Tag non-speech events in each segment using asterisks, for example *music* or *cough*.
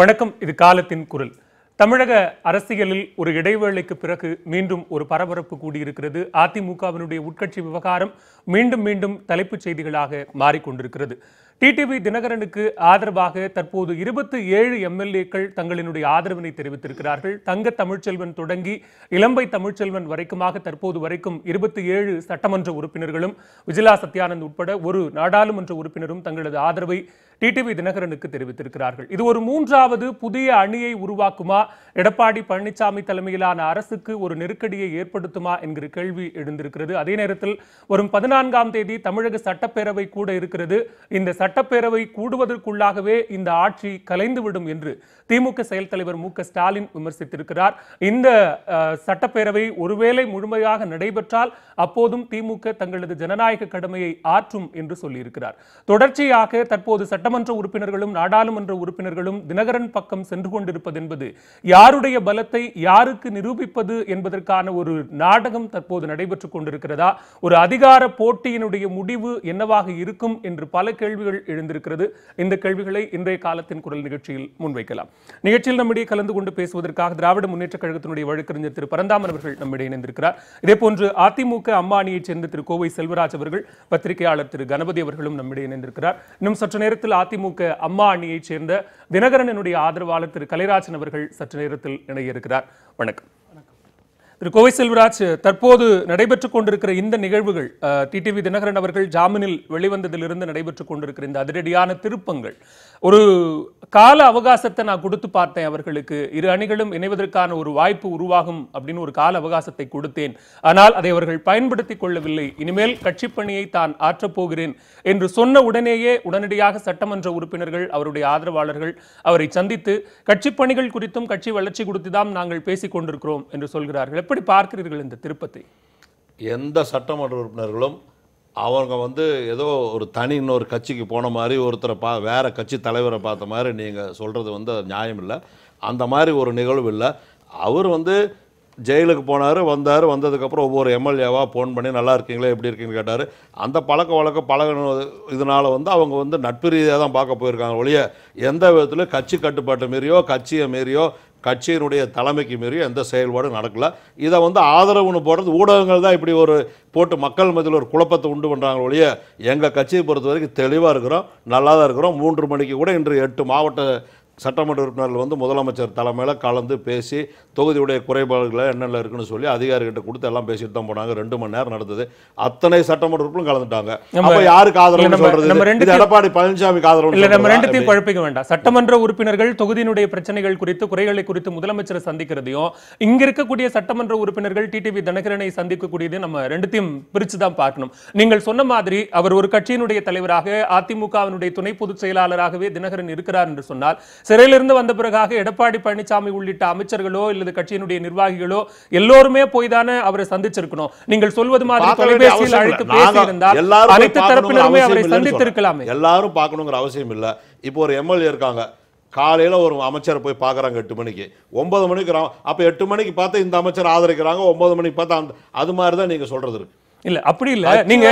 வணக்கம் இது காலத்தின் குரல் தமிழக அரசியலில் ஒரு இடைவேளைக்கு பிறகு மீண்டும் ஒரு பரபரப்பு கூடியிருக்கிறது அதிமுகவினுடைய உட்கட்சி விவகாரம் மீண்டும் மீண்டும் தலைப்புச் செய்திகளாக மாறிக்கொண்டிருக்கிறது டிடிவி தினகரனுக்கு ஆதரவாக தற்போது இருபத்தி ஏழு எம்எல்ஏக்கள் தங்களினுடைய ஆதரவினை தெரிவித்திருக்கிறார்கள் தங்க தமிழ்ச்செல்வன் தொடங்கி இளம்பை தமிழ்ச்செல்வன் வரைக்குமாக தற்போது வரைக்கும் இருபத்தி ஏழு சட்டமன்ற உறுப்பினர்களும் விஜிலா சத்யானந்த் உட்பட ஒரு நாடாளுமன்ற உறுப்பினரும் தங்களது ஆதரவை டிடிவி தினகரனுக்கு தெரிவித்திருக்கிறார்கள் இது ஒரு மூன்றாவது புதிய அணியை உருவாக்குமா எடப்பாடி பழனிசாமி தலைமையிலான அரசுக்கு ஒரு நெருக்கடியை ஏற்படுத்துமா என்கிற கேள்வி எழுந்திருக்கிறது அதே நேரத்தில் வரும் பதினான்காம் தேதி தமிழக சட்டப்பேரவை கூட இருக்கிறது இந்த சட்டப்பேரவை கூடுவதற்குள்ளாகவே இந்த ஆட்சி கலைந்துவிடும் என்று திமுக செயல் தலைவர் மு ஸ்டாலின் விமர்சித்திருக்கிறார் இந்த சட்டப்பேரவை ஒருவேளை முழுமையாக நடைபெற்றால் அப்போதும் திமுக தங்களது ஜனநாயக கடமையை ஆற்றும் என்று சொல்லியிருக்கிறார் தொடர்ச்சியாக தற்போது சட்டமன்ற உறுப்பினர்களும் நாடாளுமன்ற உறுப்பினர்களும் தினகரன் பக்கம் சென்று கொண்டிருப்பது என்பது யாருடைய பலத்தை யாருக்கு நிரூபிப்பது என்பதற்கான ஒரு நாடகம் தற்போது நடைபெற்றுக் கொண்டிருக்கிறதா ஒரு அதிகார போட்டியினுடைய முடிவு என்னவாக இருக்கும் என்று பல கேள்விகள் எழுந்திருக்கிறது இந்த கேள்விகளை இன்றைய காலத்தின் குரல் நிகழ்ச்சியில் முன்வைக்கலாம் நிகழ்ச்சியில் நம்முடைய கலந்து கொண்டு பேசுவதற்காக திராவிட முன்னேற்றக் கழகத்தினுடைய வழக்கறிஞர் திரு பரந்தாமன் அவர்கள் நம்மிடையே இணைந்திருக்கிறார் இதே போன்று அதிமுக அம்மானியைச் சேர்ந்த திரு கோவை செல்வராஜ் அவர்கள் பத்திரிகையாளர் திரு கணபதி அவர்களும் நம்மிடையே இணைந்திருக்கிறார் இன்னும் சற்று நேரத்தில் அதிமுக அம்மா அணியைச் சேர்ந்த தினகரனுடைய ஆதரவாளர் திரு கலைராஜன் அவர்கள் சற்று நேரத்தில் இணையிருக்கிறார் வணக்கம் திரு கோவை செல்வராஜ் தற்போது நடைபெற்றுக் கொண்டிருக்கிற இந்த நிகழ்வுகள் டிடிவி தினகரன் அவர்கள் ஜாமீனில் வெளிவந்ததிலிருந்து நடைபெற்றுக் கொண்டிருக்கிற இந்த அதிரடியான திருப்பங்கள் ஒரு கால அவகாசத்தை நான் கொடுத்து பார்த்தேன் அவர்களுக்கு இரு அணிகளும் இணைவதற்கான ஒரு வாய்ப்பு உருவாகும் அப்படின்னு ஒரு கால அவகாசத்தை கொடுத்தேன் ஆனால் அதை அவர்கள் பயன்படுத்தி கொள்ளவில்லை இனிமேல் கட்சி பணியை தான் ஆற்றப்போகிறேன் என்று சொன்ன உடனேயே உடனடியாக சட்டமன்ற உறுப்பினர்கள் அவருடைய ஆதரவாளர்கள் அவரை சந்தித்து கட்சி பணிகள் குறித்தும் கட்சி வளர்ச்சி குறித்து தான் நாங்கள் பேசிக் கொண்டிருக்கிறோம் என்று சொல்கிறார்கள் எப்படி பார்க்கிறீர்கள் இந்த திருப்பத்தை எந்த சட்டமன்ற உறுப்பினர்களும் அவங்க வந்து ஏதோ ஒரு தனி இன்னொரு கட்சிக்கு போன மாதிரி ஒருத்தரை பா வேறு கட்சி தலைவரை பார்த்த மாதிரி நீங்கள் சொல்கிறது வந்து நியாயம் இல்லை அந்த மாதிரி ஒரு நிகழ்வு இல்லை அவர் வந்து ஜெயிலுக்கு போனார் வந்தார் வந்ததுக்கப்புறம் ஒவ்வொரு எம்எல்ஏவாக ஃபோன் பண்ணி நல்லா இருக்கீங்களா எப்படி இருக்கீங்கன்னு கேட்டார் அந்த பழக்க வழக்க பழகின இதனால் வந்து அவங்க வந்து நட்பு ரீதியாக தான் பார்க்க போயிருக்காங்க ஒழிய எந்த விதத்தில் கட்சி கட்டுப்பாட்டு மீறியோ கட்சியை மீறியோ கட்சியினுடைய தலைமைக்கு மீறி எந்த செயல்பாடும் நடக்கல இதை வந்து ஆதரவுன்னு போடுறது ஊடகங்கள் தான் இப்படி ஒரு போட்டு மக்கள் மத்தியில் ஒரு குழப்பத்தை உண்டு பண்ணுறாங்க ஒழிய எங்கள் கட்சியை பொறுத்த வரைக்கும் தெளிவாக இருக்கிறோம் நல்லா தான் இருக்கிறோம் மூன்று மணிக்கு கூட இன்று எட்டு மாவட்ட சட்டமன்ற உறுப்பினர்கள் வந்து முதலமைச்சர் தலைமையில் கலந்து பேசி தொகுதியுடைய குறைபாடுகளை என்னென்ன இருக்குன்னு சொல்லி அதிகாரிகிட்ட கொடுத்து எல்லாம் பேசிட்டு தான் போனாங்க ரெண்டு மணி நேரம் நடந்தது அத்தனை சட்டமன்ற உறுப்பினரும் கலந்துட்டாங்க யாருக்கு ஆதரவு சொல்றது எடப்பாடி பழனிசாமி ஆதரவு இல்லை நம்ம தீ குழப்பிக்க வேண்டாம் சட்டமன்ற உறுப்பினர்கள் தொகுதியினுடைய பிரச்சனைகள் குறித்து குறைகளை குறித்து முதலமைச்சரை சந்திக்கிறதையும் இங்க இருக்கக்கூடிய சட்டமன்ற உறுப்பினர்கள் டிடிவி தினகரனை சந்திக்கக்கூடியது நம்ம ரெண்டுத்தையும் பிரிச்சு தான் பார்க்கணும் நீங்கள் சொன்ன மாதிரி அவர் ஒரு கட்சியினுடைய தலைவராக அதிமுகவினுடைய துணை பொதுச் செயலாளராகவே தினகரன் இருக்கிறார் என்று சொன்னால் சிறையிலிருந்து வந்த பிறகாக எடப்பாடி பழனிசாமி உள்ளிட்ட அமைச்சர்களோ இல்லது கட்சியினுடைய நிர்வாகிகளோ எல்லோருமே போய் தானே அவரை சந்திச்சிருக்கணும் நீங்கள் சொல்வது மாதிரி தொலைபேசியில் அழைத்து பேசியிருந்தால் அனைத்து தரப்பினருமே அவரை சந்தித்திருக்கலாமே எல்லாரும் பார்க்கணுங்கிற அவசியம் இல்லை இப்போ ஒரு எம்எல்ஏ இருக்காங்க காலையில் ஒரு அமைச்சர் போய் பார்க்குறாங்க எட்டு மணிக்கு ஒன்பது மணிக்கு அப்போ எட்டு மணிக்கு பார்த்து இந்த அமைச்சர் ஆதரிக்கிறாங்க ஒன்பது மணிக்கு பார்த்தா அந்த அது மாதிரி தான் நீங்கள் சொல்கிறது இருக்குது இல்ல அப்படி இல்ல நீங்க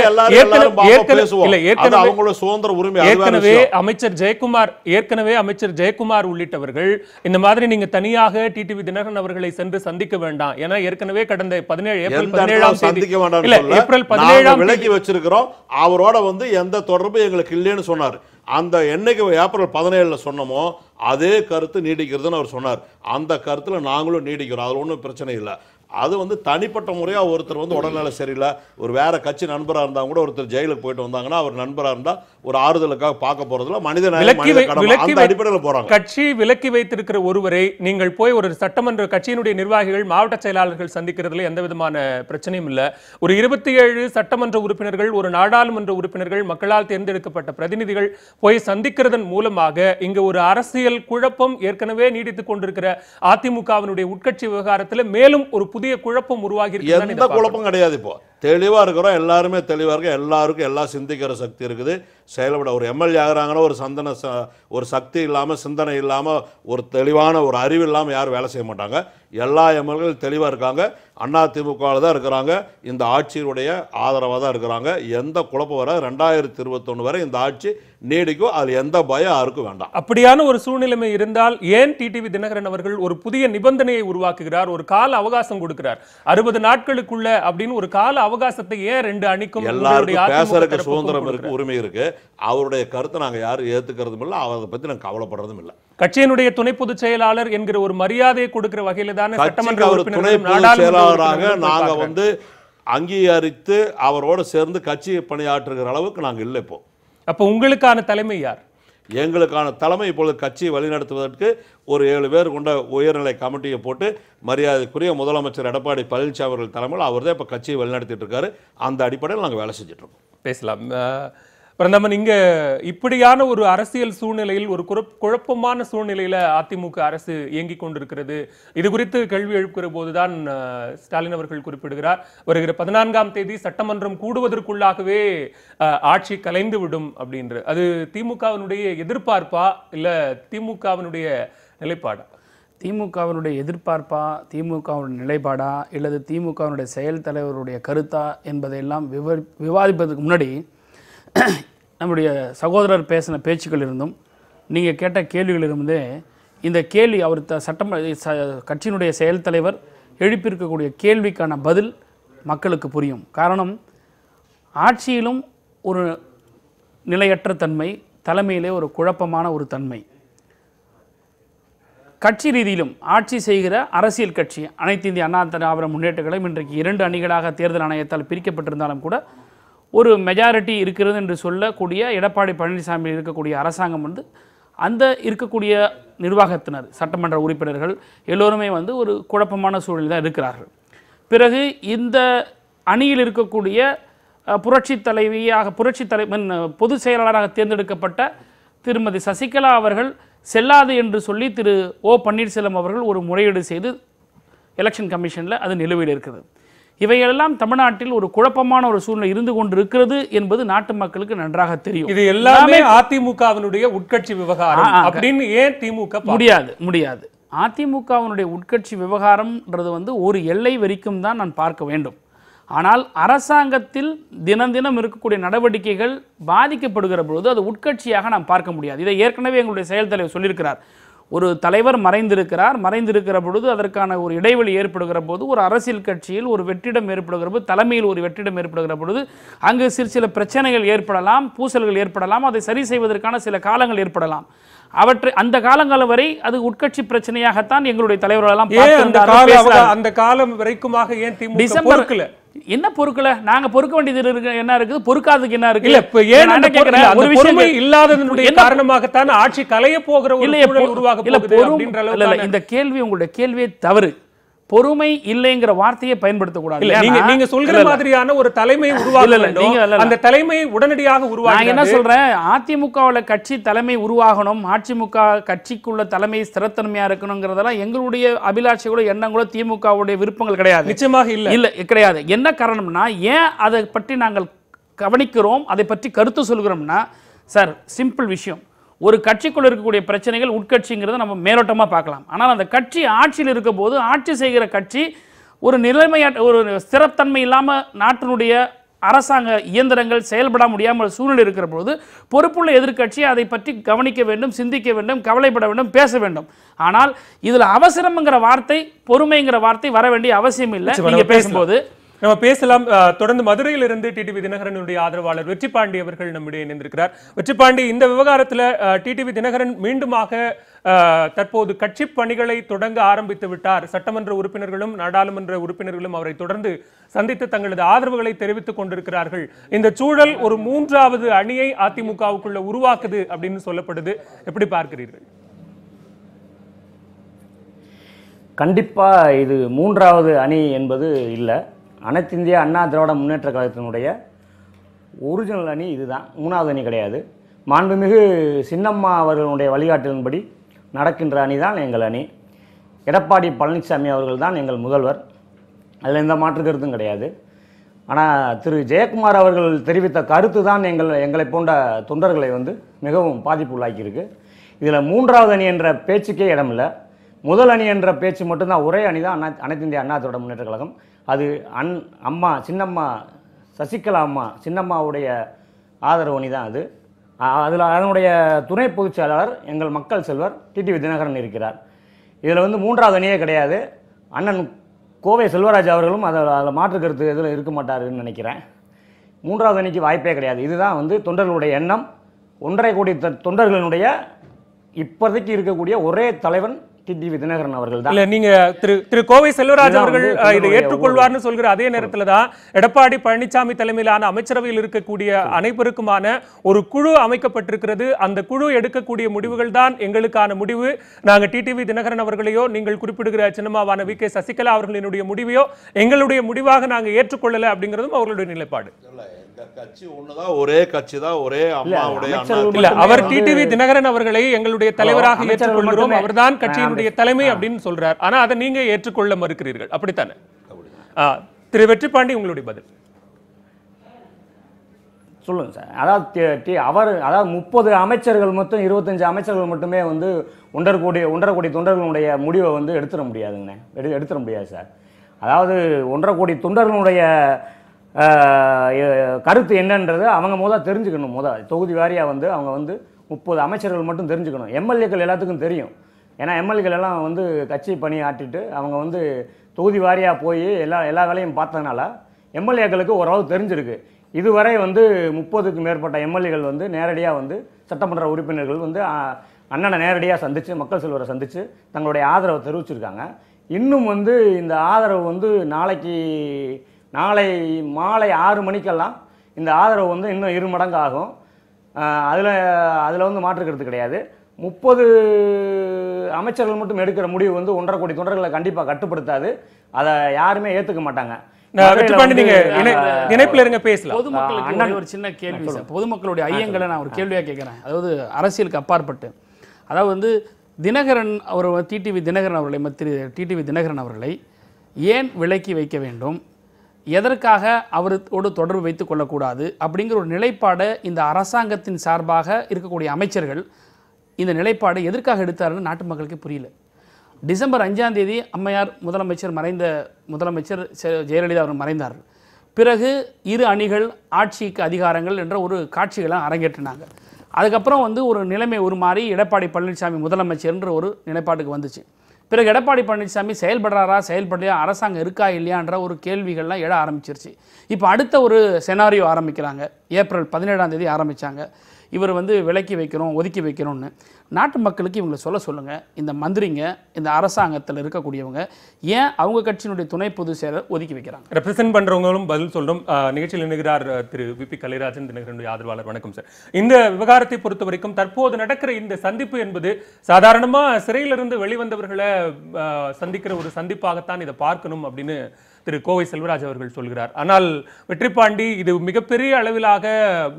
அவங்களோட சுதந்திர உரிமை ஏற்கனவே அமைச்சர் ஜெயக்குமார் ஏற்கனவே அமைச்சர் ஜெயக்குமார் உள்ளிட்டவர்கள் இந்த மாதிரி நீங்க தனியாக டிடிவி தினகரன் அவர்களை சென்று சந்திக்க வேண்டாம் ஏன்னா ஏற்கனவே கடந்த பதினேழு ஏப்ரல் பதினேழாம் சந்திக்க ஏப்ரல் பதினேழாம் விலக்கி வச்சிருக்கிறோம் அவரோட வந்து எந்த தொடர்பு எங்களுக்கு இல்லைன்னு சொன்னார் அந்த என்னைக்கு ஏப்ரல் பதினேழுல சொன்னமோ அதே கருத்து நீடிக்கிறதுன்னு அவர் சொன்னார் அந்த கருத்துல நாங்களும் நீடிக்கிறோம் அதுல ஒன்றும் பிரச்சனை இல்லை அது வந்து தனிப்பட்ட முறையாக ஒருத்தர் வந்து உடல்நிலை சரியில்லை ஒரு வேற கட்சி நண்பராக இருந்தால் கூட ஒருத்தர் ஜெயிலுக்கு போயிட்டு வந்தாங்கன்னா அவர் நண்பராக இருந்தால் ஒரு ஆறுதலுக்காக பார்க்க போகிறதுல மனித அடிப்படையில் போகிறாங்க கட்சி விலக்கி வைத்திருக்கிற ஒருவரை நீங்கள் போய் ஒரு சட்டமன்ற கட்சியினுடைய நிர்வாகிகள் மாவட்ட செயலாளர்கள் சந்திக்கிறதுல எந்த விதமான பிரச்சனையும் இல்லை ஒரு இருபத்தி ஏழு சட்டமன்ற உறுப்பினர்கள் ஒரு நாடாளுமன்ற உறுப்பினர்கள் மக்களால் தேர்ந்தெடுக்கப்பட்ட பிரதிநிதிகள் போய் சந்திக்கிறதன் மூலமாக இங்கு ஒரு அரசியல் குழப்பம் ஏற்கனவே நீடித்துக் கொண்டிருக்கிற அதிமுகவினுடைய உட்கட்சி விவகாரத்தில் மேலும் ஒரு புதிய குழப்பம் உருவாகி எந்த குழப்பம் கிடையாது இப்போ தெளிவாக இருக்கிறோம் எல்லாருமே தெளிவாக இருக்க எல்லாருக்கும் எல்லாம் சிந்திக்கிற சக்தி இருக்குது செயல்பட ஒரு எம்எல்ஏ ஆகிறாங்கன்னா ஒரு சந்தன ச ஒரு சக்தி இல்லாமல் சிந்தனை இல்லாமல் ஒரு தெளிவான ஒரு அறிவு இல்லாமல் யாரும் வேலை செய்ய மாட்டாங்க எல்லா எம்எல்ஏக்கள் தெளிவாக இருக்காங்க அண்ணா திமுகவில் தான் இருக்கிறாங்க இந்த ஆட்சியினுடைய ஆதரவாக தான் இருக்கிறாங்க எந்த குழப்பம் வர ரெண்டாயிரத்தி இருபத்தொன்று வரை இந்த ஆட்சி நீடிக்கும் அதில் எந்த பயம் யாருக்கும் வேண்டாம் அப்படியான ஒரு சூழ்நிலைமை இருந்தால் ஏன் டிடிவி தினகரன் அவர்கள் ஒரு புதிய நிபந்தனையை உருவாக்குகிறார் ஒரு கால அவகாசம் கொடுக்கிறார் அறுபது நாட்களுக்குள்ள அப்படின்னு ஒரு கால அவகாசத்தை ஏன் ரெண்டு அணிக்கும் எல்லாருடைய பேசுறதுக்கு சுதந்திரம் இருக்கு உரிமை இருக்கு அவருடைய கருத்தை நாங்கள் யாரும் ஏற்றுக்கிறதும் இல்லை அவரை பற்றி நாங்கள் கவலைப்படுறதும் இல்லை கட்சியினுடைய துணை பொதுச் செயலாளர் என்கிற ஒரு மரியாதையை கொடுக்கிற வகையில் தானே சட்டமன்ற துணை பொதுச் செயலாளராக நாங்கள் வந்து அங்கீகரித்து அவரோடு சேர்ந்து கட்சியை பணியாற்றுகிற அளவுக்கு நாங்கள் இல்லை இப்போ அப்போ உங்களுக்கான தலைமை யார் எங்களுக்கான தலைமை இப்பொழுது கட்சியை வழிநடத்துவதற்கு ஒரு ஏழு பேர் கொண்ட உயர்நிலை கமிட்டியை போட்டு மரியாதைக்குரிய முதலமைச்சர் எடப்பாடி பழனிசாமி அவர்கள் தலைமையில் அவர் தான் இப்போ கட்சியை வழிநடத்திட்டு இருக்காரு அந்த அடிப்படையில் நாங்கள் வேலை செஞ்சுட்ருக்கோம் பேசலாம் பிரதமன் இங்க இப்படியான ஒரு அரசியல் சூழ்நிலையில் ஒரு குழப்பமான சூழ்நிலையில அதிமுக அரசு இயங்கிக் கொண்டிருக்கிறது இது குறித்து கேள்வி எழுப்புகிற போதுதான் ஸ்டாலின் அவர்கள் குறிப்பிடுகிறார் வருகிற பதினான்காம் தேதி சட்டமன்றம் கூடுவதற்குள்ளாகவே ஆட்சி கலைந்து விடும் அப்படின்ற அது திமுகவினுடைய எதிர்பார்ப்பா இல்ல திமுகவினுடைய நிலைப்பாடா திமுகவினுடைய எதிர்பார்ப்பா திமுகவினுடைய நிலைப்பாடா இல்லது திமுகவினுடைய செயல் தலைவருடைய கருத்தா என்பதையெல்லாம் விவ விவாதிப்பதற்கு முன்னாடி நம்முடைய சகோதரர் பேசின பேச்சுக்கள் இருந்தும் நீங்கள் கேட்ட இருந்தே இந்த கேள்வி அவர் த சட்டம் கட்சியினுடைய செயல் தலைவர் எழுப்பியிருக்கக்கூடிய கேள்விக்கான பதில் மக்களுக்கு புரியும் காரணம் ஆட்சியிலும் ஒரு நிலையற்ற தன்மை தலைமையிலே ஒரு குழப்பமான ஒரு தன்மை கட்சி ரீதியிலும் ஆட்சி செய்கிற அரசியல் கட்சி அனைத்து இந்திய அண்ணா திராவிட முன்னேற்ற கழகம் இன்றைக்கு இரண்டு அணிகளாக தேர்தல் ஆணையத்தால் பிரிக்கப்பட்டிருந்தாலும் கூட ஒரு மெஜாரிட்டி இருக்கிறது என்று சொல்லக்கூடிய எடப்பாடி பழனிசாமி இருக்கக்கூடிய அரசாங்கம் வந்து அந்த இருக்கக்கூடிய நிர்வாகத்தினர் சட்டமன்ற உறுப்பினர்கள் எல்லோருமே வந்து ஒரு குழப்பமான சூழலில் தான் இருக்கிறார்கள் பிறகு இந்த அணியில் இருக்கக்கூடிய புரட்சி தலைவியாக புரட்சி தலை பொது செயலாளராக தேர்ந்தெடுக்கப்பட்ட திருமதி சசிகலா அவர்கள் செல்லாது என்று சொல்லி திரு ஓ பன்னீர்செல்வம் அவர்கள் ஒரு முறையீடு செய்து எலெக்ஷன் கமிஷனில் அது நிலுவையில் இருக்குது இவையெல்லாம் தமிழ்நாட்டில் ஒரு குழப்பமான ஒரு சூழ்நிலை இருந்து கொண்டிருக்கிறது என்பது நாட்டு மக்களுக்கு நன்றாக தெரியும் இது எல்லாமே அதிமுகவினுடைய உட்கட்சி விவகாரம் அப்படின்னு ஏன் திமுக முடியாது முடியாது அதிமுகவினுடைய உட்கட்சி விவகாரம்ன்றது வந்து ஒரு எல்லை வரைக்கும் தான் நான் பார்க்க வேண்டும் ஆனால் அரசாங்கத்தில் தினம் தினம் இருக்கக்கூடிய நடவடிக்கைகள் பாதிக்கப்படுகிற பொழுது அது உட்கட்சியாக நாம் பார்க்க முடியாது இதை ஏற்கனவே எங்களுடைய செயல் தலைவர் சொல்லியிருக்கிறார் ஒரு தலைவர் மறைந்திருக்கிறார் மறைந்திருக்கிற பொழுது அதற்கான ஒரு இடைவெளி ஏற்படுகிற போது ஒரு அரசியல் கட்சியில் ஒரு வெற்றிடம் ஏற்படுகிற போது தலைமையில் ஒரு வெற்றிடம் ஏற்படுகிற பொழுது அங்கு சிறு சில பிரச்சனைகள் ஏற்படலாம் பூசல்கள் ஏற்படலாம் அதை சரி செய்வதற்கான சில காலங்கள் ஏற்படலாம் அவற்றை அந்த காலங்கள் வரை அது உட்கட்சி பிரச்சனையாகத்தான் எங்களுடைய தலைவர்களெல்லாம் அந்த காலம் வரைக்குமாக ஏன் டிசம்பர் என்ன பொறுக்கல நாங்க பொறுக்க வேண்டியது இருக்கு என்ன இருக்குது பொறுக்காததுக்கு என்ன இருக்கு இல்ல இப்ப ஏன் கேட்கறேன் விஷயம் இல்லாததனுடைய காரணமாகத்தான் ஆட்சி கலைய போகிற ஒரு உருவாக இல்ல இந்த கேள்வி உங்களுடைய கேள்வியே தவறு பொறுமை இல்லைங்கிற வார்த்தையை பயன்படுத்தக்கூடாது நீங்க நீங்க சொல்ற மாதிரியான ஒரு தலைமை உருவாக அந்த தலைமை உடனடியாக உருவாக என்ன சொல்றேன் அதிமுகவில் கட்சி தலைமை உருவாகணும் அதிமுக கட்சிக்குள்ள தலைமை ஸ்திரத்தன்மையா இருக்கணுங்கிறதெல்லாம் எங்களுடைய அபிலாஷைகளோ எண்ணங்களோ திமுகவுடைய விருப்பங்கள் கிடையாது நிச்சயமாக இல்லை இல்ல கிடையாது என்ன காரணம்னா ஏன் அதை பற்றி நாங்கள் கவனிக்கிறோம் அதை பற்றி கருத்து சொல்கிறோம்னா சார் சிம்பிள் விஷயம் ஒரு கட்சிக்குள் இருக்கக்கூடிய பிரச்சனைகள் உட்கட்சிங்கிறத நம்ம மேலோட்டமாக பார்க்கலாம் ஆனால் அந்த கட்சி ஆட்சியில் இருக்க போது ஆட்சி செய்கிற கட்சி ஒரு நிலைமையா ஒரு ஸ்திரத்தன்மை இல்லாமல் நாட்டினுடைய அரசாங்க இயந்திரங்கள் செயல்பட முடியாமல் சூழ்நிலை இருக்கிற பொழுது பொறுப்புள்ள எதிர்கட்சி அதை பற்றி கவனிக்க வேண்டும் சிந்திக்க வேண்டும் கவலைப்பட வேண்டும் பேச வேண்டும் ஆனால் இதில் அவசரம்ங்கிற வார்த்தை பொறுமைங்கிற வார்த்தை வர வேண்டிய அவசியம் இல்லை நீங்கள் பேசும்போது நம்ம பேசலாம் தொடர்ந்து மதுரையில் இருந்து டிடிவி தினகரனுடைய ஆதரவாளர் வெற்றிப்பாண்டி அவர்கள் நம்முடைய இணைந்திருக்கிறார் வெற்றிப்பாண்டி இந்த விவகாரத்தில் டிடிவி தினகரன் மீண்டுமாக தற்போது கட்சி பணிகளை தொடங்க ஆரம்பித்து விட்டார் சட்டமன்ற உறுப்பினர்களும் நாடாளுமன்ற உறுப்பினர்களும் அவரை தொடர்ந்து சந்தித்து தங்களது ஆதரவுகளை தெரிவித்துக் கொண்டிருக்கிறார்கள் இந்த சூழல் ஒரு மூன்றாவது அணியை அதிமுகவுக்குள்ள உருவாக்குது அப்படின்னு சொல்லப்படுது எப்படி பார்க்கிறீர்கள் கண்டிப்பாக இது மூன்றாவது அணி என்பது இல்லை அனைத்து இந்திய அண்ணா திராவிட முன்னேற்ற கழகத்தினுடைய ஒரிஜினல் அணி இதுதான் மூணாவது அணி கிடையாது மாண்புமிகு சின்னம்மா அவர்களுடைய வழிகாட்டலின்படி நடக்கின்ற அணி தான் எங்கள் அணி எடப்பாடி பழனிசாமி அவர்கள் தான் எங்கள் முதல்வர் அதில் எந்த மாற்று கருத்தும் கிடையாது ஆனால் திரு ஜெயக்குமார் அவர்கள் தெரிவித்த கருத்து தான் எங்கள் எங்களை போன்ற தொண்டர்களை வந்து மிகவும் பாதிப்புள்ளாக்கியிருக்கு இதில் மூன்றாவது அணி என்ற பேச்சுக்கே இடமில்லை முதல் அணி என்ற பேச்சு மட்டும்தான் ஒரே அணி தான் அனைத்து இந்திய அண்ணா திராவிட முன்னேற்ற கழகம் அது அன் அம்மா சின்னம்மா சசிகலா அம்மா சின்னம்மாவுடைய ஆதரவணி தான் அது அதில் அதனுடைய துணை பொதுச் செயலாளர் எங்கள் மக்கள் செல்வர் டிடிவி தினகரன் இருக்கிறார் இதில் வந்து மூன்றாவது அணியே கிடையாது அண்ணன் கோவை செல்வராஜ் அவர்களும் அதில் அதில் மாற்றுக்கருத்து இதில் இருக்க மாட்டாருன்னு நினைக்கிறேன் மூன்றாவது அணிக்கு வாய்ப்பே கிடையாது இதுதான் வந்து தொண்டர்களுடைய எண்ணம் ஒன்றரை கோடி தொண்டர்களினுடைய இப்போதைக்கு இருக்கக்கூடிய ஒரே தலைவன் டிடி விதிநகரன் அவர்கள் தான் இல்ல நீங்க திரு திரு கோவை செல்வராஜ் அவர்கள் இதை ஏற்றுக்கொள்வார்னு சொல்கிற அதே நேரத்துல தான் எடப்பாடி பழனிசாமி தலைமையிலான அமைச்சரவையில் இருக்கக்கூடிய அனைவருக்குமான ஒரு குழு அமைக்கப்பட்டிருக்கிறது அந்த குழு எடுக்கக்கூடிய முடிவுகள் தான் எங்களுக்கான முடிவு நாங்க டிடிவி தினகரன் அவர்களையோ நீங்கள் குறிப்பிடுகிற சின்னமாவான வி கே சசிகலா அவர்களினுடைய முடிவையோ எங்களுடைய முடிவாக நாங்க ஏற்றுக்கொள்ளல அப்படிங்கறதும் அவர்களுடைய நிலைப்பாடு கட்சி ஒண்ணுதான் ஒரே கட்சி தான் ஒரே அம்மாவுடைய அவர் டிடிவி தினகரன் அவர்களை எங்களுடைய தலைவராக ஏற்றுக்கொள்கிறோம் அவர்தான் கட்சியினுடைய தலைமை அப்படின்னு சொல்றார் ஆனா அதை நீங்க ஏற்றுக்கொள்ள மறுக்கிறீர்கள் அப்படித்தானே திரு வெற்றிப்பாண்டி உங்களுடைய பதில் சார் அதாவது அவர் அதாவது முப்பது அமைச்சர்கள் மட்டும் இருபத்தஞ்சு அமைச்சர்கள் மட்டுமே வந்து ஒன்றரை ஒன்றரை கோடி தொண்டர்களுடைய முடிவை வந்து எடுத்துட முடியாதுங்கண்ணே எடு எடுத்துட முடியாது சார் அதாவது ஒன்றரை கோடி தொண்டர்களுடைய கருத்து என்னன்றது அவங்க முதல் தெரிஞ்சுக்கணும் முதல் தொகுதி வாரியாக வந்து அவங்க வந்து முப்பது அமைச்சர்கள் மட்டும் தெரிஞ்சுக்கணும் எம்எல்ஏக்கள் எல்லாத்துக்கும் தெரியும் ஏன்னா எம்எல்ஏக்கள் எல்லாம் வந்து கட்சி பணி ஆட்டிட்டு அவங்க வந்து தொகுதி வாரியாக போய் எல்லா எல்லா வேலையும் பார்த்ததுனால எம்எல்ஏக்களுக்கு ஓரளவு தெரிஞ்சிருக்கு இதுவரை வந்து முப்பதுக்கு மேற்பட்ட எம்எல்ஏகள் வந்து நேரடியாக வந்து சட்டமன்ற உறுப்பினர்கள் வந்து அண்ணனை நேரடியாக சந்தித்து மக்கள் செல்வரை சந்தித்து தங்களுடைய ஆதரவை தெரிவிச்சிருக்காங்க இன்னும் வந்து இந்த ஆதரவு வந்து நாளைக்கு நாளை மாலை ஆறு மணிக்கெல்லாம் இந்த ஆதரவு வந்து இன்னும் இரு மடங்கு ஆகும் அதில் அதில் வந்து மாற்றுக்கிறது கிடையாது முப்பது அமைச்சர்கள் மட்டும் எடுக்கிற முடிவு வந்து ஒன்றரை கோடி தொண்டர்களை கண்டிப்பாக கட்டுப்படுத்தாது அதை யாருமே ஏற்றுக்க மாட்டாங்க ஒரு சின்ன கேள்வி பொதுமக்களுடைய ஐயங்களை நான் ஒரு கேள்வியாக கேட்குறேன் அதாவது அரசியலுக்கு அப்பாற்பட்டு அதாவது வந்து தினகரன் அவர் டிடிவி தினகரன் அவர்களை மத்திய டிடிவி தினகரன் அவர்களை ஏன் விலக்கி வைக்க வேண்டும் எதற்காக அவரோடு தொடர்பு வைத்து கொள்ளக்கூடாது அப்படிங்கிற ஒரு நிலைப்பாடை இந்த அரசாங்கத்தின் சார்பாக இருக்கக்கூடிய அமைச்சர்கள் இந்த நிலைப்பாடை எதற்காக எடுத்தாருன்னு நாட்டு மக்களுக்கு புரியல டிசம்பர் அஞ்சாம் தேதி அம்மையார் முதலமைச்சர் மறைந்த முதலமைச்சர் ஜெயலலிதா அவர் மறைந்தார் பிறகு இரு அணிகள் ஆட்சிக்கு அதிகாரங்கள் என்ற ஒரு காட்சிகளை அரங்கேற்றினாங்க அதுக்கப்புறம் வந்து ஒரு நிலைமை ஒரு மாதிரி எடப்பாடி பழனிசாமி முதலமைச்சர்ன்ற ஒரு நிலைப்பாட்டுக்கு வந்துச்சு பிறகு எடப்பாடி பழனிசாமி செயல்படுறாரா செயல்படலையா அரசாங்கம் இருக்கா இல்லையான்ற ஒரு கேள்விகள்லாம் எழ ஆரம்பிச்சிருச்சு இப்போ அடுத்த ஒரு செனாரியோ ஆரம்பிக்கிறாங்க ஏப்ரல் பதினேழாம் தேதி ஆரம்பித்தாங்க இவர் வந்து விலக்கி வைக்கிறோம் ஒதுக்கி வைக்கணும்னு நாட்டு மக்களுக்கு இவங்களை சொல்ல சொல்லுங்கள் இந்த மந்திரிங்க இந்த அரசாங்கத்தில் இருக்கக்கூடியவங்க ஏன் அவங்க கட்சியினுடைய துணை பொதுச் செயலர் ஒதுக்கி வைக்கிறாங்க ரெப்ரசென்ட் பண்ணுறவங்களும் பதில் சொல்கிறோம் நிகழ்ச்சியில் நினைகிறார் திரு வி பி கலைராஜன் தினகரனுடைய ஆதரவாளர் வணக்கம் சார் இந்த விவகாரத்தை பொறுத்த வரைக்கும் தற்போது நடக்கிற இந்த சந்திப்பு என்பது சாதாரணமாக சிறையிலிருந்து வெளிவந்தவர்களை சந்திக்கிற ஒரு சந்திப்பாகத்தான் இதை பார்க்கணும் அப்படின்னு திரு கோவை செல்வராஜ் அவர்கள் சொல்கிறார் ஆனால் வெற்றிப்பாண்டி இது மிகப்பெரிய அளவிலாக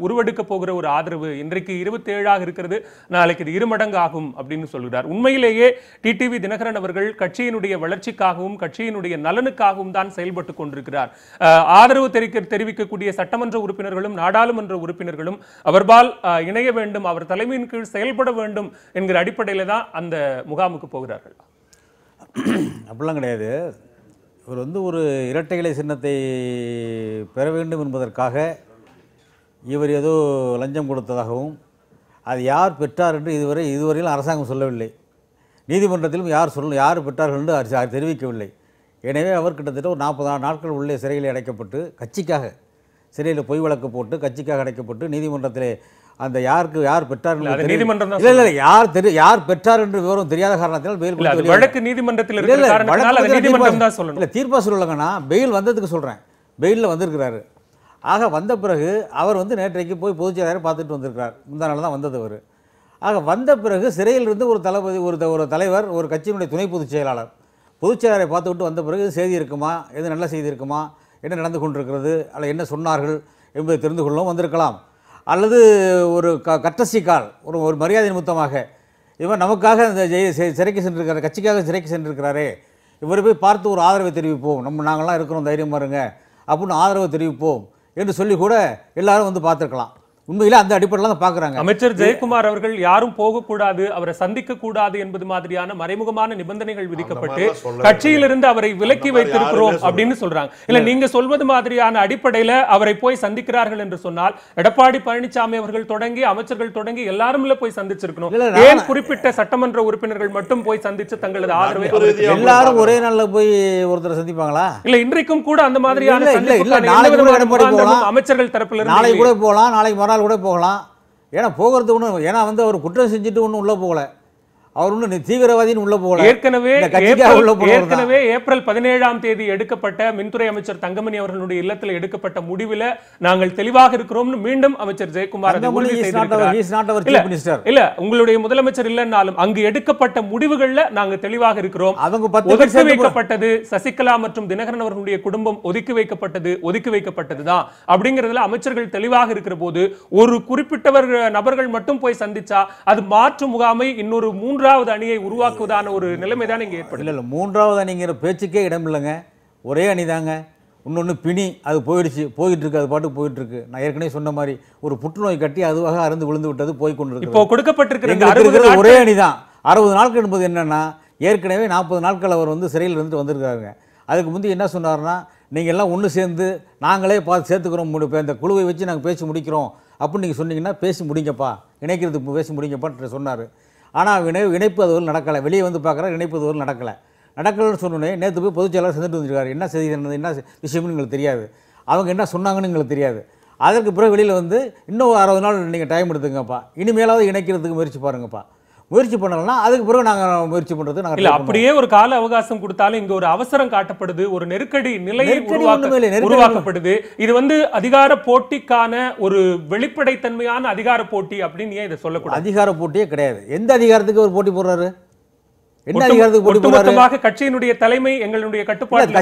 உருவெடுக்க போகிற ஒரு ஆதரவு இன்றைக்கு இருபத்தி ஏழாக இருக்கிறது நாளைக்கு இது இருமடங்கு ஆகும் அப்படின்னு சொல்கிறார் உண்மையிலேயே டிடிவி தினகரன் அவர்கள் கட்சியினுடைய வளர்ச்சிக்காகவும் கட்சியினுடைய நலனுக்காகவும் தான் செயல்பட்டு கொண்டிருக்கிறார் ஆதரவு தெரிவிக்க தெரிவிக்கக்கூடிய சட்டமன்ற உறுப்பினர்களும் நாடாளுமன்ற உறுப்பினர்களும் அவர்பால் இணைய வேண்டும் அவர் தலைமையின் கீழ் செயல்பட வேண்டும் என்கிற அடிப்படையில் தான் அந்த முகாமுக்கு போகிறார்கள் அப்படிலாம் கிடையாது இவர் வந்து ஒரு இரட்டை இலை சின்னத்தை பெற வேண்டும் என்பதற்காக இவர் ஏதோ லஞ்சம் கொடுத்ததாகவும் அது யார் பெற்றார் என்று இதுவரை இதுவரையில் அரசாங்கம் சொல்லவில்லை நீதிமன்றத்திலும் யார் சொல்ல யார் பெற்றார்கள் என்று தெரிவிக்கவில்லை எனவே அவர் கிட்டத்தட்ட ஒரு நாற்பது நாட்கள் உள்ளே சிறையில் அடைக்கப்பட்டு கட்சிக்காக சிறையில் பொய் வழக்கு போட்டு கட்சிக்காக அடைக்கப்பட்டு நீதிமன்றத்தில் அந்த யாருக்கு யார் பெற்றார்கள் நீதிமன்றம் இல்ல இல்ல யார் தெரியும் யார் பெற்றார் என்று விவரம் தெரியாத காரணத்தினால் பெயில் கொடுத்து வழக்கு நீதிமன்றத்தில் இல்லை தீர்ப்பாக சொல்லலங்கன்னா பெயில் வந்ததுக்கு சொல்கிறேன் பெயிலில் வந்திருக்கிறாரு ஆக வந்த பிறகு அவர் வந்து நேற்றைக்கு போய் பொதுச் செயலாளர் பார்த்துட்டு வந்திருக்கிறார் இந்த நாள் தான் வந்தது அவர் ஆக வந்த பிறகு சிறையில் இருந்து ஒரு தளபதி ஒரு ஒரு தலைவர் ஒரு கட்சியினுடைய துணை பொதுச் செயலாளர் பொதுச் செயலாளரை பார்த்து விட்டு வந்த பிறகு செய்தி இருக்குமா எது நல்ல செய்தி இருக்குமா என்ன நடந்து கொண்டிருக்கிறது அல்ல என்ன சொன்னார்கள் என்பதை தெரிந்து கொள்ளவும் வந்திருக்கலாம் அல்லது ஒரு க கட்டசி கால் ஒரு ஒரு மரியாதை நிமித்தமாக இவர் நமக்காக இந்த சிறைக்கு சென்றிருக்கிறார் கட்சிக்காக சிறைக்கு சென்றிருக்கிறாரே இவரை போய் பார்த்து ஒரு ஆதரவை தெரிவிப்போம் நம்ம நாங்களாம் இருக்கிறோம் தைரியமாக இருங்க அப்படின்னு ஆதரவை தெரிவிப்போம் என்று சொல்லி கூட எல்லோரும் வந்து பார்த்துருக்கலாம் உண்மையில அந்த அடிப்படையில் தான் பாக்குறாங்க அமைச்சர் ஜெயக்குமார் அவர்கள் யாரும் போக கூடாது அவரை சந்திக்க கூடாது என்பது மாதிரியான மறைமுகமான நிபந்தனைகள் விதிக்கப்பட்டு கட்சியிலிருந்து அவரை விலக்கி வைத்திருக்கிறோம் அப்படின்னு சொல்றாங்க இல்ல நீங்க சொல்வது மாதிரியான அடிப்படையில அவரை போய் சந்திக்கிறார்கள் என்று சொன்னால் எடப்பாடி பழனிசாமி அவர்கள் தொடங்கி அமைச்சர்கள் தொடங்கி எல்லாரும் போய் சந்திச்சிருக்கணும் ஏன் குறிப்பிட்ட சட்டமன்ற உறுப்பினர்கள் மட்டும் போய் சந்திச்சு தங்களது ஆதரவை எல்லாரும் ஒரே நாள்ல போய் ஒருத்தர் சந்திப்பாங்களா இல்ல இன்றைக்கும் கூட அந்த மாதிரியான அமைச்சர்கள் தரப்பில் நாளைக்கு கூட போகலாம் நாளைக்கு மறுநாள் கூட போகலாம் ஏன்னா போகிறது ஒன்று ஏன்னா வந்து அவர் குற்றம் செஞ்சுட்டு ஒன்றும் உள்ளே போகலை அவர் ஒன்றும் தீவிரவாதின்னு உள்ள போகல ஏற்கனவே ஏற்கனவே ஏப்ரல் பதினேழாம் தேதி எடுக்கப்பட்ட மின்துறை அமைச்சர் தங்கமணி அவர்களுடைய இல்லத்தில் எடுக்கப்பட்ட முடிவில் நாங்கள் தெளிவாக இருக்கிறோம்னு மீண்டும் அமைச்சர் ஜெயக்குமார் இல்ல உங்களுடைய முதலமைச்சர் இல்லைன்னாலும் அங்கு எடுக்கப்பட்ட முடிவுகள்ல நாங்க தெளிவாக இருக்கிறோம் அவங்க ஒதுக்கி வைக்கப்பட்டது சசிகலா மற்றும் தினகரன் அவர்களுடைய குடும்பம் ஒதுக்கி வைக்கப்பட்டது ஒதுக்கி வைக்கப்பட்டதுதான் தான் அப்படிங்கிறதுல அமைச்சர்கள் தெளிவாக இருக்கிற போது ஒரு குறிப்பிட்டவர் நபர்கள் மட்டும் போய் சந்திச்சா அது மாற்று முகாமை இன்னொரு மூன்று மூன்றாவது அணியை உருவாக்குவதான ஒரு நிலைமை தான் இங்கே ஏற்படும் இல்லை இல்லை மூன்றாவது அணிங்கிற பேச்சுக்கே இடம் இல்லைங்க ஒரே அணி தாங்க இன்னொன்று பிணி அது போயிடுச்சு போயிட்டு இருக்கு அது பாட்டு போயிட்டு இருக்கு நான் ஏற்கனவே சொன்ன மாதிரி ஒரு புற்றுநோய் கட்டி அதுவாக அறுந்து விழுந்து விட்டது போய் கொண்டு இப்போ கொடுக்கப்பட்டிருக்கிற ஒரே அணி தான் அறுபது நாட்கள் என்பது என்னன்னா ஏற்கனவே நாற்பது நாட்கள் அவர் வந்து சிறையில் இருந்துட்டு வந்திருக்காருங்க அதுக்கு முந்தைய என்ன சொன்னார்னா நீங்கள் எல்லாம் ஒன்று சேர்ந்து நாங்களே பார்த்து சேர்த்துக்கிறோம் இந்த குழுவை வச்சு நாங்கள் பேசி முடிக்கிறோம் அப்படின்னு நீங்கள் சொன்னீங்கன்னா பேசி முடிங்கப்பா இணைக்கிறதுக்கு பேசி முடிங்கப்பான்னு சொன்னார் ஆனால் வினை இணைப்பு அதுவரை நடக்கலை வெளியே வந்து பார்க்குற இணைப்பு அதுவரை நடக்கலை நடக்கலைன்னு சொன்னோன்னே நேற்று போய் பொதுச்செயலாளர் செஞ்சுட்டு வந்துருக்காரு என்ன செய்தி என்ன விஷயம்னு எங்களுக்கு தெரியாது அவங்க என்ன சொன்னாங்கன்னு எங்களுக்கு தெரியாது அதற்கு பிறகு வெளியில் வந்து இன்னும் அறுபது நாள் நீங்கள் டைம் எடுத்துங்கப்பா இனிமேலாவது இணைக்கிறதுக்கு முயற்சி பாருங்கப்பா முயற்சி பண்ணலன்னா அதுக்கு பிறகு நாங்கள் முயற்சி பண்ணுறது நாங்கள் இல்லை அப்படியே ஒரு கால அவகாசம் கொடுத்தாலும் இங்கே ஒரு அவசரம் காட்டப்படுது ஒரு நெருக்கடி நிலையை உருவாக்கப்படுது இது வந்து அதிகார போட்டிக்கான ஒரு வெளிப்படைத்தன்மையான அதிகார போட்டி அப்படின்னு ஏன் இதை சொல்லக்கூடாது அதிகார போட்டியே கிடையாது எந்த அதிகாரத்துக்கு ஒரு போட்டி போடுறாரு கட்சியினுடைய தலைமை எங்களுடைய கட்டுப்பாடு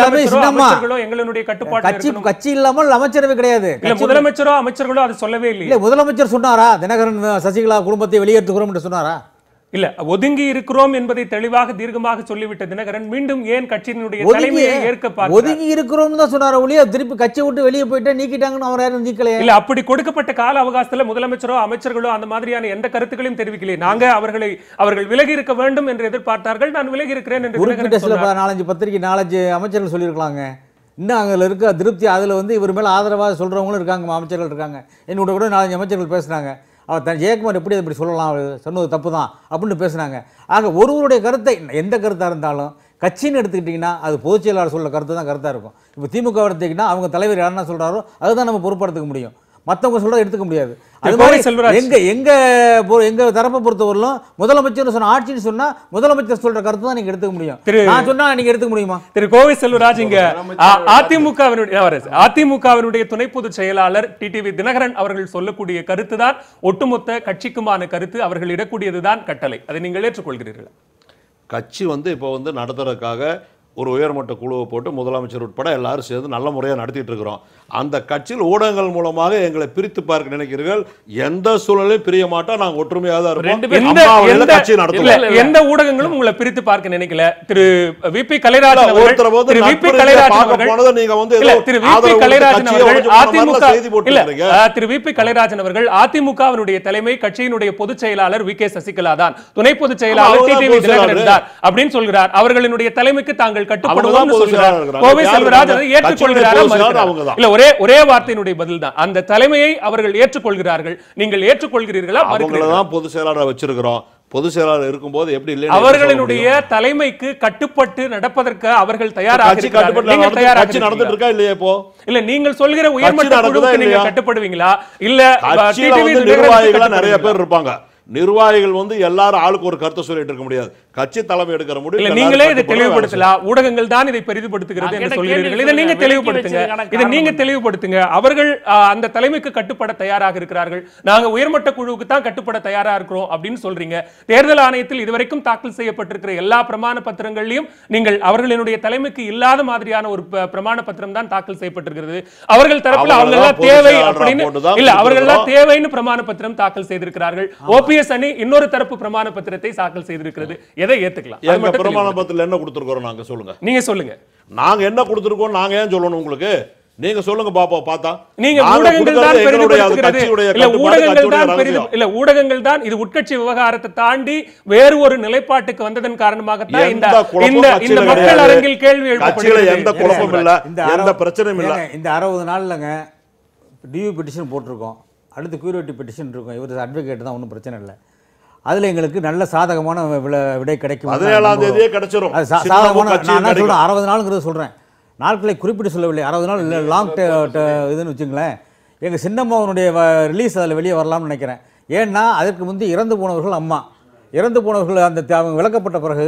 தலைமை எங்களுடைய கட்டுப்பாடு கட்சி இல்லாமல் கிடையாது முதலமைச்சரோ அமைச்சர்களோ அது சொல்லவே இல்லை முதலமைச்சர் சொன்னாரா தினகரன் சசிகலா குடும்பத்தை வெளியேற்றுகிறோம் என்று சொன்னாரா இல்ல ஒதுங்கி இருக்கிறோம் என்பதை தெளிவாக தீர்க்கமாக சொல்லிவிட்ட தினகரன் மீண்டும் ஏன் கட்சியினுடைய தலைமையை ஏற்க ஒதுங்கி இருக்கிறோம் தான் சொன்னார் ஒளிய திருப்பி கட்சி விட்டு வெளியே போயிட்டு நீக்கிட்டாங்கன்னு அவர் யாரும் நீக்கலையே இல்ல அப்படி கொடுக்கப்பட்ட கால அவகாசத்துல முதலமைச்சரோ அமைச்சர்களோ அந்த மாதிரியான எந்த கருத்துக்களையும் தெரிவிக்கலையே நாங்க அவர்களை அவர்கள் விலகி இருக்க வேண்டும் என்று எதிர்பார்த்தார்கள் நான் விலகி இருக்கிறேன் என்று நாலஞ்சு பத்திரிகை நாலஞ்சு அமைச்சர்கள் சொல்லியிருக்கலாங்க இன்னும் அங்கே இருக்க திருப்தி அதில் வந்து இவர் மேலே ஆதரவாக சொல்கிறவங்களும் இருக்காங்க அமைச்சர்கள் இருக்காங்க என்னோட கூட நாலஞ்சு அமைச்சர்கள் பேசுகிறாங்க அவர் தன் ஜெயக்குமார் எப்படி இப்படி சொல்லலாம் சொன்னது தப்பு தான் அப்படின்னு பேசுனாங்க ஆக ஒருவருடைய கருத்தை எந்த கருத்தாக இருந்தாலும் கட்சின்னு எடுத்துக்கிட்டிங்கன்னா அது பொதுச் செயலாளர் சொல்ல கருத்து தான் கருத்தாக இருக்கும் இப்போ திமுக எடுத்துக்கிட்டிங்கன்னா அவங்க தலைவர் என்ன சொல்கிறாரோ அதுதான் நம்ம பொறுப்படுத்திக்க முடியும் மற்றவங்க சொல்கிறத எடுத்துக்க முடியாது அது மாதிரி எங்கள் எங்கள் எங்கள் தரப்பை பொறுத்தவரையிலும் முதலமைச்சர் சொன்ன ஆட்சின்னு சொன்னால் முதலமைச்சர் சொல்கிற கருத்து தான் நீங்கள் எடுத்துக்க முடியும் நான் சொன்னால் நீங்கள் எடுத்துக்க முடியுமா திரு கோவை செல்வராஜ் இங்கே அதிமுகவினுடைய அதிமுகவினுடைய துணை பொதுச் செயலாளர் டிடிவி தினகரன் அவர்கள் சொல்லக்கூடிய கருத்து தான் ஒட்டுமொத்த கட்சிக்குமான கருத்து அவர்கள் இடக்கூடியது தான் கட்டளை அதை நீங்கள் ஏற்றுக்கொள்கிறீர்கள் கட்சி வந்து இப்போ வந்து நடத்துறதுக்காக ஒரு உயர்மட்ட குழுவை போட்டு முதலமைச்சர் உட்பட எல்லாரும் சேர்ந்து நல்ல முறையாக நடத்திட்டு இருக்கிறோம் அந்த கட்சியில் ஊடகங்கள் மூலமாக எங்களை பிரித்து பார்க்க நினைக்கிறீர்கள் எந்த சூழலையும் பிரிய மாட்டோம் நாங்கள் ஒற்றுமையாக தான் இருப்போம் கட்சி எந்த ஊடகங்களும் உங்களை பிரித்து பார்க்க நினைக்கல திரு வி பி கலைராஜன் ஒருத்தர் போது வி பி கலைராஜன் நீங்க வந்து திரு வி கலைராஜன் அவர்கள் அதிமுக இல்ல திரு வி கலைராஜன் அவர்கள் அதிமுகவினுடைய தலைமை கட்சியினுடைய பொதுச் செயலாளர் வி கே சசிகலா தான் துணை பொதுச் செயலாளர் டி தினகரன் தான் அப்படின்னு சொல்கிறார் அவர்களினுடைய தலைமைக்கு தாங்கள் கட்டுப்படுவோம் கோவை இல்ல ஒரே ஒரே வார்த்தையினுடைய பதில் தான் அந்த தலைமையை அவர்கள் ஏற்றுக்கொள்கிறார்கள் நீங்கள் ஏற்றுக்கொள்கிறீர்களா அவங்களதான் பொதுச் செயலாளர் வச்சிருக்கிறோம் பொதுச் செயலாளர் போது எப்படி இல்லை அவர்களுடைய தலைமைக்கு கட்டுப்பட்டு நடப்பதற்கு அவர்கள் தயாராக நடந்துட்டு இருக்கா இல்லையா இப்போ இல்ல நீங்கள் சொல்கிற உயர்மட்ட கட்டுப்படுவீங்களா இல்ல நிறைய பேர் இருப்பாங்க நிர்வாகிகள் வந்து எல்லாரும் ஆளுக்கு ஒரு கருத்தை சொல்லிட்டு இருக்க முடியாது கட்சி தலைமை எடுக்கிற முடியும் நீங்களே இதை தெளிவுபடுத்தலாம் ஊடகங்கள் தான் இதை பெரிதுபடுத்துகிறது என்று சொல்கிறீர்கள் இதை நீங்க தெளிவுபடுத்துங்க இதை நீங்க தெளிவுபடுத்துங்க அவர்கள் அந்த தலைமைக்கு கட்டுப்பட தயாராக இருக்கிறார்கள் நாங்க உயர்மட்ட குழுவுக்கு தான் கட்டுப்பட தயாரா இருக்கிறோம் அப்படின்னு சொல்றீங்க தேர்தல் ஆணையத்தில் இதுவரைக்கும் தாக்கல் செய்யப்பட்டிருக்கிற எல்லா பிரமாண பத்திரங்களையும் நீங்கள் அவர்களினுடைய தலைமைக்கு இல்லாத மாதிரியான ஒரு பிரமாண பத்திரம் தான் தாக்கல் செய்யப்பட்டிருக்கிறது அவர்கள் தரப்புல அவங்க தேவை அப்படின்னு இல்ல அவர்கள் தேவைன்னு பிரமாண பத்திரம் தாக்கல் செய்திருக்கிறார்கள் ஓபி ஆர்பிஎஸ் அணி இன்னொரு தரப்பு பிரமாண பத்திரத்தை தாக்கல் செய்திருக்கிறது எதை ஏத்துக்கலாம் எங்க பிரமாண பத்திரத்தில் என்ன கொடுத்துருக்கோம் நாங்க சொல்லுங்க நீங்க சொல்லுங்க நாங்க என்ன கொடுத்துருக்கோம் நாங்க ஏன் சொல்லணும் உங்களுக்கு நீங்க சொல்லுங்க பாப்பா பார்த்தா நீங்க ஊடகங்கள் தான் இல்ல ஊடகங்கள் தான் இல்ல ஊடகங்கள் தான் இது உட்கட்சி விவகாரத்தை தாண்டி வேறு ஒரு நிலைப்பாட்டுக்கு வந்ததன் காரணமாக தான் இந்த இந்த மக்கள் அரங்கில் கேள்வி எழுப்பப்படுகிறது எந்த குழப்பமும் இல்ல எந்த பிரச்சனையும் இல்ல இந்த 60 நாள்லங்க டியூ பெட்டிஷன் போட்டிருக்கோம் அடுத்து கியூரிட்டி பெட்டிஷன் இருக்கும் இவர் அட்வொகேட் தான் ஒன்றும் பிரச்சனை இல்லை அதில் எங்களுக்கு நல்ல சாதகமான விடை கிடைக்கும் அது சாதகமான சொல்கிறேன் அறுபது நாளுங்கிறத சொல்கிறேன் நாட்களை குறிப்பிட்டு சொல்லவில்லை அறுபது நாள் இல்லை லாங் இதுன்னு வச்சுங்களேன் எங்கள் சின்னம்மாவனுடைய ரிலீஸ் அதில் வெளியே வரலாம்னு நினைக்கிறேன் ஏன்னா அதற்கு முந்தி இறந்து போனவர்கள் அம்மா இறந்து போனவர்கள் அந்த விளக்கப்பட்ட பிறகு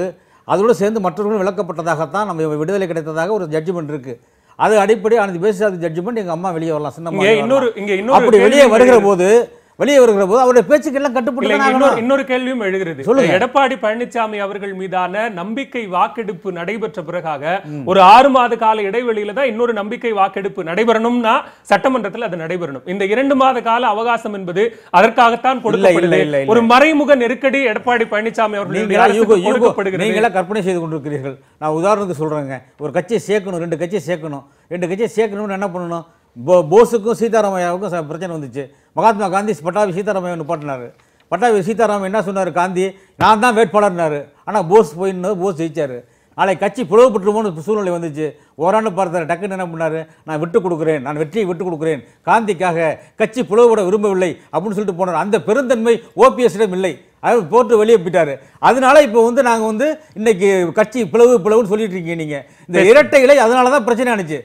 அதோடு சேர்ந்து மற்றவர்களும் விளக்கப்பட்டதாகத்தான் நம்ம விடுதலை கிடைத்ததாக ஒரு ஜட்ஜ்மெண்ட் இருக்குது அது அடிப்படையானது பேசிஸ் ஆஃப் ஜட்ஜ்மெண்ட் எங்கள் அம்மா வெளியே வரலாம் சின்ன இன்னொரு இங்கே இன்னொரு அப்படி வெளியே வருகிற போது வெளியே வருகிற போது அவருடைய பேச்சுக்கெல்லாம் கட்டுப்படுத்த இன்னொரு கேள்வியும் எழுகிறது எடப்பாடி பழனிசாமி அவர்கள் மீதான நம்பிக்கை வாக்கெடுப்பு நடைபெற்ற பிறகாக ஒரு ஆறு மாத கால இடைவெளியில தான் இன்னொரு நம்பிக்கை வாக்கெடுப்பு நடைபெறணும்னா சட்டமன்றத்தில் அது நடைபெறணும் இந்த இரண்டு மாத கால அவகாசம் என்பது அதற்காகத்தான் கொடுக்கப்படவில்லை ஒரு மறைமுக நெருக்கடி எடப்பாடி பழனிசாமி அவர்கள் நீங்களா கற்பனை செய்து கொண்டிருக்கிறீர்கள் நான் உதாரணத்துக்கு சொல்றேங்க ஒரு கட்சியை சேர்க்கணும் ரெண்டு கட்சியை சேர்க்கணும் ரெண்டு கட்சியை சேர்க்கணும்னு என்ன பண்ணணும் போ போஸுக்கும் சீதாராமையாவுக்கும் பிரச்சனை வந்துச்சு மகாத்மா காந்தி பட்டாபி சீதாராமையா ஒன்று பாட்டினார் பட்டாபி சீதாராமன் என்ன சொன்னார் காந்தி நான் தான் வேட்பாளர்னார் ஆனால் போஸ் போயின்னு போஸ் ஜெயிச்சார் நாளைக்கு கட்சி பிளவுபட்டுருமோன்னு சூழ்நிலை வந்துச்சு ஓராண்டு பார்த்தார் டக்குன்னு என்ன பண்ணார் நான் விட்டு கொடுக்குறேன் நான் வெற்றியை விட்டு கொடுக்குறேன் காந்திக்காக கட்சி பிளவுபட விரும்பவில்லை அப்படின்னு சொல்லிட்டு போனார் அந்த பெருந்தன்மை ஓபிஎஸ்டம் இல்லை அது போட்டு வெளியே போயிட்டார் அதனால இப்போ வந்து நாங்கள் வந்து இன்னைக்கு கட்சி பிளவு பிளவுன்னு சொல்லிட்டு இருக்கீங்க நீங்கள் இந்த இரட்டை இலை அதனால தான் பிரச்சனை ஆனிச்சு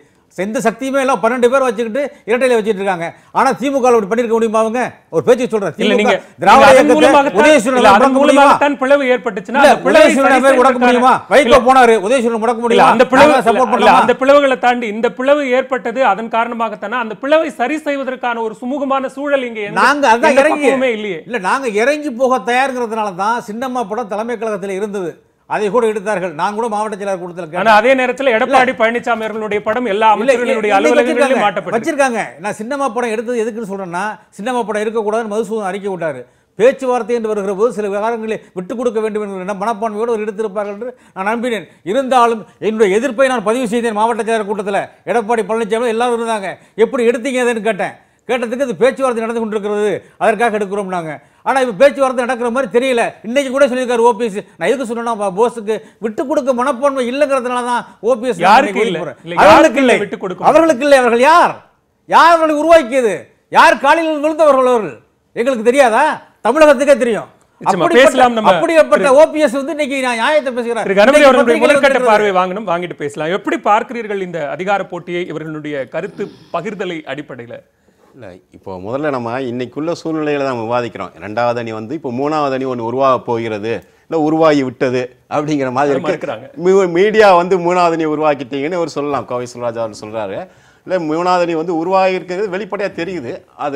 எந்த சக்தியுமே எல்லாம் பன்னெண்டு பேர் வச்சுக்கிட்டு இரட்டையில வச்சுட்டு இருக்காங்க ஆனா திமுக அப்படி பண்ணிருக்க முடியுமா அவங்க ஒரு பேச்சு சொல்றேன் திமுக திராவிட உதயசூரன் பிளவு ஏற்பட்டுச்சுன்னா உதயசூரன் பேர் முடக்க முடியுமா வைகோ போனாரு உதயசூரன் முடக்க முடியல அந்த பிளவு சப்போர்ட் பண்ணல அந்த பிளவுகளை தாண்டி இந்த பிளவு ஏற்பட்டது அதன் காரணமாகத்தானே அந்த பிளவை சரி செய்வதற்கான ஒரு சுமூகமான சூழல் இங்க நாங்க அதான் இறங்கியுமே இல்லையே இல்ல நாங்க இறங்கி போக தயாருங்கிறதுனால தான் சின்னம்மா படம் தலைமை கழகத்தில் இருந்தது அதை கூட எடுத்தார்கள் நான் கூட மாவட்ட செயலாளர் கூட்டத்தில் அதே நேரத்தில் எடப்பாடி பழனிசாமி அவர்களுடைய படம் எல்லா அமைச்சர்களுடைய அலுவலகங்களிலும் வச்சிருக்காங்க நான் சின்னம்மா படம் எடுத்தது எதுக்குன்னு சொல்றேன்னா சின்னம்மா படம் இருக்கக்கூடாதுன்னு மதுசூதன் அறிக்கை விட்டாரு பேச்சுவார்த்தை என்று வருகிற போது சில விவகாரங்களை விட்டுக் கொடுக்க வேண்டும் என்று மனப்பான்மையோடு அவர் எடுத்திருப்பார்கள் என்று நான் நம்பினேன் இருந்தாலும் என்னுடைய எதிர்ப்பை நான் பதிவு செய்தேன் மாவட்ட செயலாளர் கூட்டத்தில் எடப்பாடி பழனிசாமி எல்லாரும் இருந்தாங்க எப்படி எடுத்தீங்க அதுன்னு கேட்டேன் கேட்டதுக்கு அது பேச்சுவார்த்தை நடந்து கொண்டிருக்கிறது அதற்காக எடுக்கிறோம் நாங்கள் ஆனால் இப்போ பேச்சுவார்த்தை நடக்கிற மாதிரி தெரியல இன்னைக்கு கூட சொல்லியிருக்காரு ஓபிஎஸ் நான் எதுக்கு சொன்னா போஸுக்கு விட்டு கொடுக்க மனப்பான்மை இல்லைங்கிறதுனால தான் ஓபிஎஸ் யாருக்கு அவர்களுக்கு இல்லை விட்டு கொடுக்கும் அவர்களுக்கு இல்லை அவர்கள் யார் யார் அவர்களை உருவாக்கியது யார் காலில் விழுந்தவர்கள் அவர்கள் எங்களுக்கு தெரியாதா தமிழகத்துக்கே தெரியும் அப்படிப்பட்ட வாங்கிட்டு பேசலாம் எப்படி பார்க்கிறீர்கள் இந்த அதிகார போட்டியை இவர்களுடைய கருத்து பகிர்தலை அடிப்படையில் இல்லை இப்போ முதல்ல நம்ம இன்னைக்குள்ள சூழ்நிலைகளை தான் விவாதிக்கிறோம் ரெண்டாவது அணி வந்து இப்போ மூணாவது அணி ஒன்று உருவாக போகிறது இல்லை உருவாகி விட்டது அப்படிங்கிற மாதிரி இருக்கிறாங்க மீடியா வந்து மூணாவது அணி உருவாக்கிட்டீங்கன்னு அவர் சொல்லலாம் கோவை சொல்ராஜ் அவர் சொல்கிறாரு இல்லை மூணாவது அணி வந்து உருவாகிருக்கிறது வெளிப்படையாக தெரியுது அது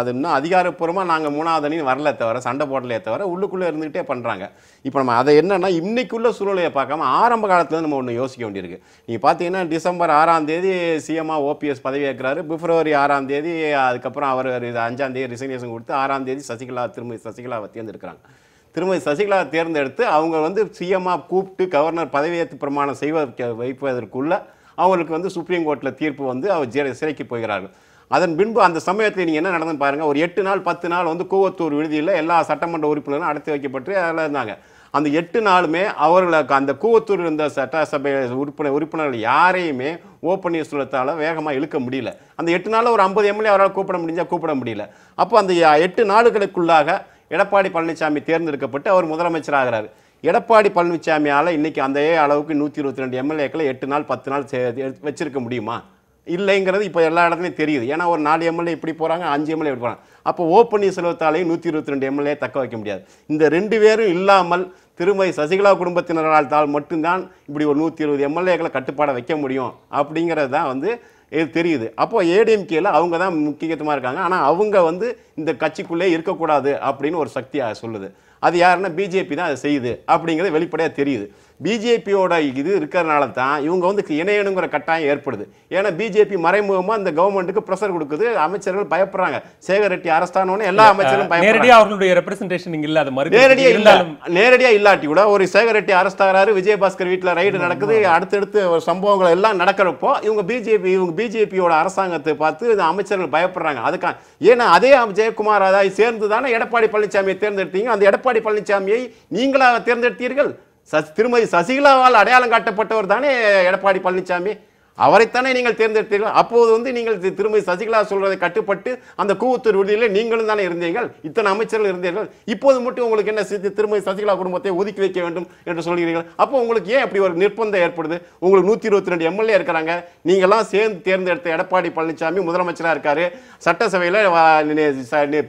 அது இன்னும் அதிகாரப்பூர்வமாக நாங்கள் மூணாவது அணின்னு வரல தவிர சண்டை போடலையே தவிர உள்ளுக்குள்ளே இருந்துகிட்டே பண்ணுறாங்க இப்போ நம்ம அதை என்னென்னா இன்னைக்குள்ள சூழ்நிலையை பார்க்காம ஆரம்ப காலத்தில் நம்ம ஒன்று யோசிக்க வேண்டியிருக்கு நீங்கள் பார்த்தீங்கன்னா டிசம்பர் ஆறாம் தேதி சிஎம்மாக ஓபிஎஸ் பதவி ஏற்கிறாரு பிப்ரவரி ஆறாம் தேதி அதுக்கப்புறம் அவர் அஞ்சாம் தேதி ரிசைனேஷன் கொடுத்து ஆறாம் தேதி சசிகலா திரும்ப சசிகலாவை தேர்ந்தெடுக்கிறாங்க திருமதி சசிகலா தேர்ந்தெடுத்து அவங்க வந்து சிஎம்மா கூப்பிட்டு கவர்னர் பதவியேற்பு பிரமாணம் செய்வதற்கு வைப்பதற்குள்ள அவர்களுக்கு வந்து சுப்ரீம் கோர்ட்டில் தீர்ப்பு வந்து அவர் சிறைக்கு போகிறார்கள் அதன் பின்பு அந்த சமயத்தில் நீங்கள் என்ன நடந்து பாருங்கள் ஒரு எட்டு நாள் பத்து நாள் வந்து கூவத்தூர் விடுதியில் எல்லா சட்டமன்ற உறுப்பினர்களும் அடைத்து வைக்கப்பட்டு அதில் இருந்தாங்க அந்த எட்டு நாளுமே அவர்களுக்கு அந்த கூவத்தூர் இருந்த சட்டசபை உறுப்பினர் உறுப்பினர்கள் யாரையுமே ஓ பன்னீர்செல்வத்தால் வேகமாக இழுக்க முடியல அந்த எட்டு நாளில் ஒரு ஐம்பது எம்எல்ஏ அவரால் கூப்பிட முடிஞ்சால் கூப்பிட முடியல அப்போ அந்த எட்டு நாடுகளுக்குள்ளாக எடப்பாடி பழனிசாமி தேர்ந்தெடுக்கப்பட்டு அவர் முதலமைச்சராகிறார் எடப்பாடி பழனிசாமியால் இன்றைக்கி அந்த அளவுக்கு நூற்றி இருபத்தி ரெண்டு எம்எல்ஏக்களை எட்டு நாள் பத்து நாள் வச்சிருக்க முடியுமா இல்லைங்கிறது இப்போ எல்லா இடத்துலையும் தெரியுது ஏன்னா ஒரு நாலு எம்எல்ஏ இப்படி போகிறாங்க அஞ்சு எம்எல்ஏ இப்படி போகிறாங்க அப்போ ஓ பன்னீர்செல்வத்தாலையும் நூற்றி இருபத்தி ரெண்டு எம்எல்ஏ தக்க வைக்க முடியாது இந்த ரெண்டு பேரும் இல்லாமல் திருமதி சசிகலா குடும்பத்தினரால் தால் மட்டும்தான் இப்படி ஒரு நூற்றி இருபது எம்எல்ஏக்களை கட்டுப்பாட வைக்க முடியும் அப்படிங்கிறது தான் வந்து இது தெரியுது அப்போது ஏடிஎம்கேயில் அவங்க தான் முக்கியத்துவமாக இருக்காங்க ஆனால் அவங்க வந்து இந்த கட்சிக்குள்ளே இருக்கக்கூடாது அப்படின்னு ஒரு சக்தியாக சொல்லுது அது யாருன்னா பிஜேபி தான் அதை செய்யுது அப்படிங்கிறது வெளிப்படையாக தெரியுது பிஜேபியோட இது இருக்கிறனால தான் இவங்க வந்து இணையணுங்கிற கட்டாயம் ஏற்படுது ஏன்னா பிஜேபி மறைமுகமாக அந்த கவர்மெண்ட்டுக்கு ப்ரெஷர் கொடுக்குது அமைச்சர்கள் பயப்படுறாங்க சேகர் ரெட்டி அரசானோன்னு எல்லா அமைச்சரும் நேரடியாக அவர்களுடைய ரெப்ரஸன்டேஷன் இல்லை மாதிரி நேரடியாக இல்லை நேரடியாக இல்லாட்டி கூட ஒரு சேகர் ரெட்டி அரசாகிறாரு விஜயபாஸ்கர் வீட்டில் ரைடு நடக்குது அடுத்தடுத்து சம்பவங்கள் எல்லாம் நடக்கிறப்போ இவங்க பிஜேபி இவங்க பிஜேபியோட அரசாங்கத்தை பார்த்து இந்த அமைச்சர்கள் பயப்படுறாங்க அதுக்கான ஏன்னா அதே ஜெயக்குமார் அதாவது சேர்ந்து தானே எடப்பாடி பழனிசாமியை தேர்ந்தெடுத்தீங்க அந்த எடப்பாடி பழனிசாமியை நீங்களாக தேர்ந்தெடுத்தீர்கள் சசி திருமதி சசிகலாவால் அடையாளம் காட்டப்பட்டவர் தானே எடப்பாடி பழனிசாமி அவரைத்தானே நீங்கள் தேர்ந்தெடுத்தீர்கள் அப்போது வந்து நீங்கள் திருமதி சசிகலா சொல்றதை கட்டுப்பட்டு அந்த கூவத்தூர் விடுதியில் நீங்களும் தானே இருந்தீர்கள் இத்தனை அமைச்சர்கள் இருந்தீர்கள் இப்போது மட்டும் உங்களுக்கு என்ன திருமதி சசிகலா குடும்பத்தை ஒதுக்கி வைக்க வேண்டும் என்று சொல்கிறீர்கள் அப்போ உங்களுக்கு ஏன் அப்படி ஒரு நிர்பந்தம் ஏற்படுது உங்களுக்கு நூற்றி இருபத்தி ரெண்டு எம்எல்ஏ இருக்கிறாங்க நீங்களாம் சேர்ந்து தேர்ந்தெடுத்த எடப்பாடி பழனிசாமி முதலமைச்சராக இருக்காரு சட்டசபையில்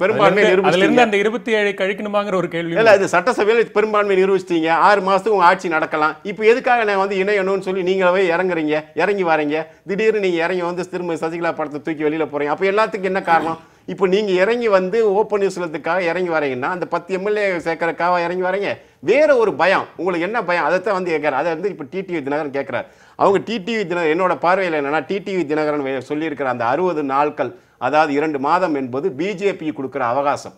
பெரும்பான்மை அந்த இருபத்தி ஏழு கழிக்கணுமாங்கிற ஒரு கேள்வி இல்லை இது சட்டசபையில் பெரும்பான்மை நிரூபிச்சிட்டீங்க ஆறு மாதத்துக்கு உங்கள் ஆட்சி நடக்கலாம் இப்போ எதுக்காக நான் வந்து இணையணும்னு சொல்லி நீங்களே இறங்குறீங்க இறங்கி வர வரீங்க திடீர்னு நீங்கள் இறங்கி வந்து திரும்ப சசிகலா படத்தை தூக்கி வெளியில் போகிறீங்க அப்போ எல்லாத்துக்கும் என்ன காரணம் இப்போ நீங்கள் இறங்கி வந்து ஓப்பன் நியூஸ் சொல்லத்துக்காக இறங்கி வரீங்கன்னா அந்த பத்து எம்எல்ஏ சேர்க்கறக்காக இறங்கி வரீங்க வேற ஒரு பயம் உங்களுக்கு என்ன பயம் அதை தான் வந்து கேட்குறாரு அதை வந்து இப்போ டிடிவி தினகரன் கேட்குறாரு அவங்க டிடிவி தினகரன் என்னோட பார்வையில் என்னென்னா டிடிவி தினகரன் சொல்லியிருக்கிற அந்த அறுபது நாட்கள் அதாவது இரண்டு மாதம் என்பது பிஜேபி கொடுக்குற அவகாசம்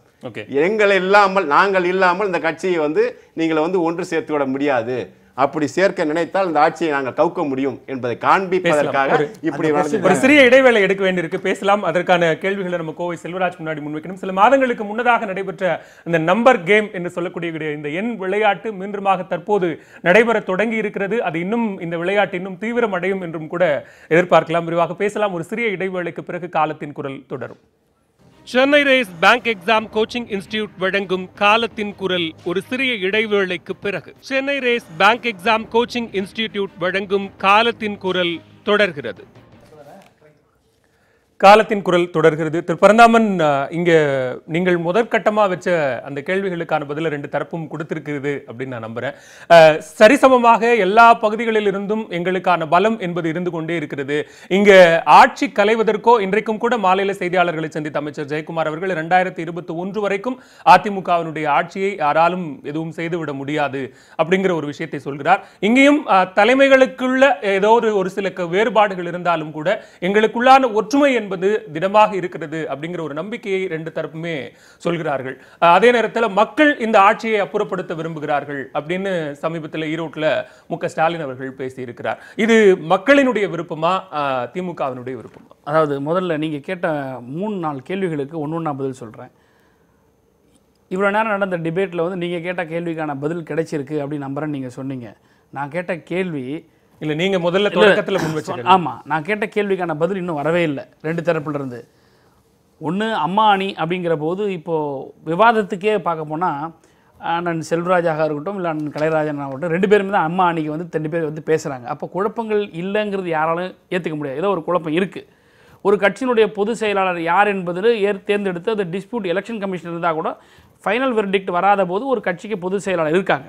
எங்களை இல்லாமல் நாங்கள் இல்லாமல் இந்த கட்சியை வந்து நீங்கள் வந்து ஒன்று சேர்த்து விட முடியாது அப்படி சேர்க்க நினைத்தால் இந்த ஆட்சியை நாங்கள் கவுக்க முடியும் என்பதை காண்பிப்பதற்காக இப்படி ஒரு சிறிய இடைவேளை எடுக்க வேண்டியிருக்கு பேசலாம் அதற்கான கேள்விகளை நம்ம கோவை செல்வராஜ் முன்னாடி முன்வைக்கணும் சில மாதங்களுக்கு முன்னதாக நடைபெற்ற இந்த நம்பர் கேம் என்று சொல்லக்கூடிய இந்த எண் விளையாட்டு மீண்டுமாக தற்போது நடைபெற தொடங்கி இருக்கிறது அது இன்னும் இந்த விளையாட்டு இன்னும் தீவிரம் அடையும் என்றும் கூட எதிர்பார்க்கலாம் விரிவாக பேசலாம் ஒரு சிறிய இடைவேளைக்கு பிறகு காலத்தின் குரல் தொடரும் Chennai race bank exam coaching institute வழங்கும் காலத்தின் குரல் ஒரு சிறிய இடைவேளைக்கு பிறகு Chennai race bank exam coaching institute வழங்கும் காலத்தின் குரல் தொடர்கிறது காலத்தின் குரல் தொடர்கிறது திரு பரந்தாமன் இங்கே நீங்கள் முதற்கட்டமாக வச்ச அந்த கேள்விகளுக்கான பதில ரெண்டு தரப்பும் கொடுத்திருக்கிறது அப்படின்னு நான் நம்புகிறேன் சரிசமமாக எல்லா பகுதிகளிலிருந்தும் எங்களுக்கான பலம் என்பது இருந்து கொண்டே இருக்கிறது இங்கே ஆட்சி கலைவதற்கோ இன்றைக்கும் கூட மாநில செய்தியாளர்களை சந்தித்த அமைச்சர் ஜெயக்குமார் அவர்கள் ரெண்டாயிரத்தி இருபத்தி ஒன்று வரைக்கும் அதிமுகவினுடைய ஆட்சியை யாராலும் எதுவும் செய்துவிட முடியாது அப்படிங்கிற ஒரு விஷயத்தை சொல்கிறார் இங்கேயும் தலைமைகளுக்குள்ள ஏதோ ஒரு ஒரு சில வேறுபாடுகள் இருந்தாலும் கூட எங்களுக்குள்ளான ஒற்றுமை என்பது திடமாக இருக்கிறது அப்படிங்கிற ஒரு நம்பிக்கையை ரெண்டு தரப்புமே சொல்கிறார்கள் அதே நேரத்தில் மக்கள் இந்த ஆட்சியை அப்புறப்படுத்த விரும்புகிறார்கள் அப்படின்னு சமீபத்தில் ஈரோட்டில் மு ஸ்டாலின் அவர்கள் பேசியிருக்கிறார் இது மக்களினுடைய விருப்பமா திமுகவினுடைய விருப்பமா அதாவது முதல்ல நீங்கள் கேட்ட மூணு நாலு கேள்விகளுக்கு ஒன்று ஒன்றா பதில் சொல்கிறேன் இவ்வளோ நேரம் நடந்த டிபேட்டில் வந்து நீங்கள் கேட்ட கேள்விக்கான பதில் கிடைச்சிருக்கு அப்படின்னு நம்புறேன் நீங்கள் சொன்னீங்க நான் கேட்ட கேள்வி இல்லை நீங்கள் முதல்ல தொடக்கத்தில் முன் வச்சு ஆமாம் நான் கேட்ட கேள்விக்கான பதில் இன்னும் வரவே இல்லை ரெண்டு இருந்து ஒன்று அம்மா அணி அப்படிங்கிற போது இப்போது விவாதத்துக்கே பார்க்க போனால் அண்ணன் செல்வராஜாக இருக்கட்டும் இல்லை அண்ணன் கலைராஜன் ஆகட்டும் ரெண்டு பேருமே தான் அம்மா அணிக்கு வந்து ரெண்டு பேர் வந்து பேசுகிறாங்க அப்போ குழப்பங்கள் இல்லைங்கிறது யாராலும் ஏற்றுக்க முடியாது ஏதோ ஒரு குழப்பம் இருக்குது ஒரு கட்சியினுடைய பொதுச் செயலாளர் யார் என்பதில் ஏற் தேர்ந்தெடுத்து அது டிஸ்பியூட் எலெக்ஷன் கமிஷன் இருந்தால் கூட ஃபைனல் வெர்டிக்ட் வராத போது ஒரு கட்சிக்கு பொதுச் செயலாளர் இருக்காங்க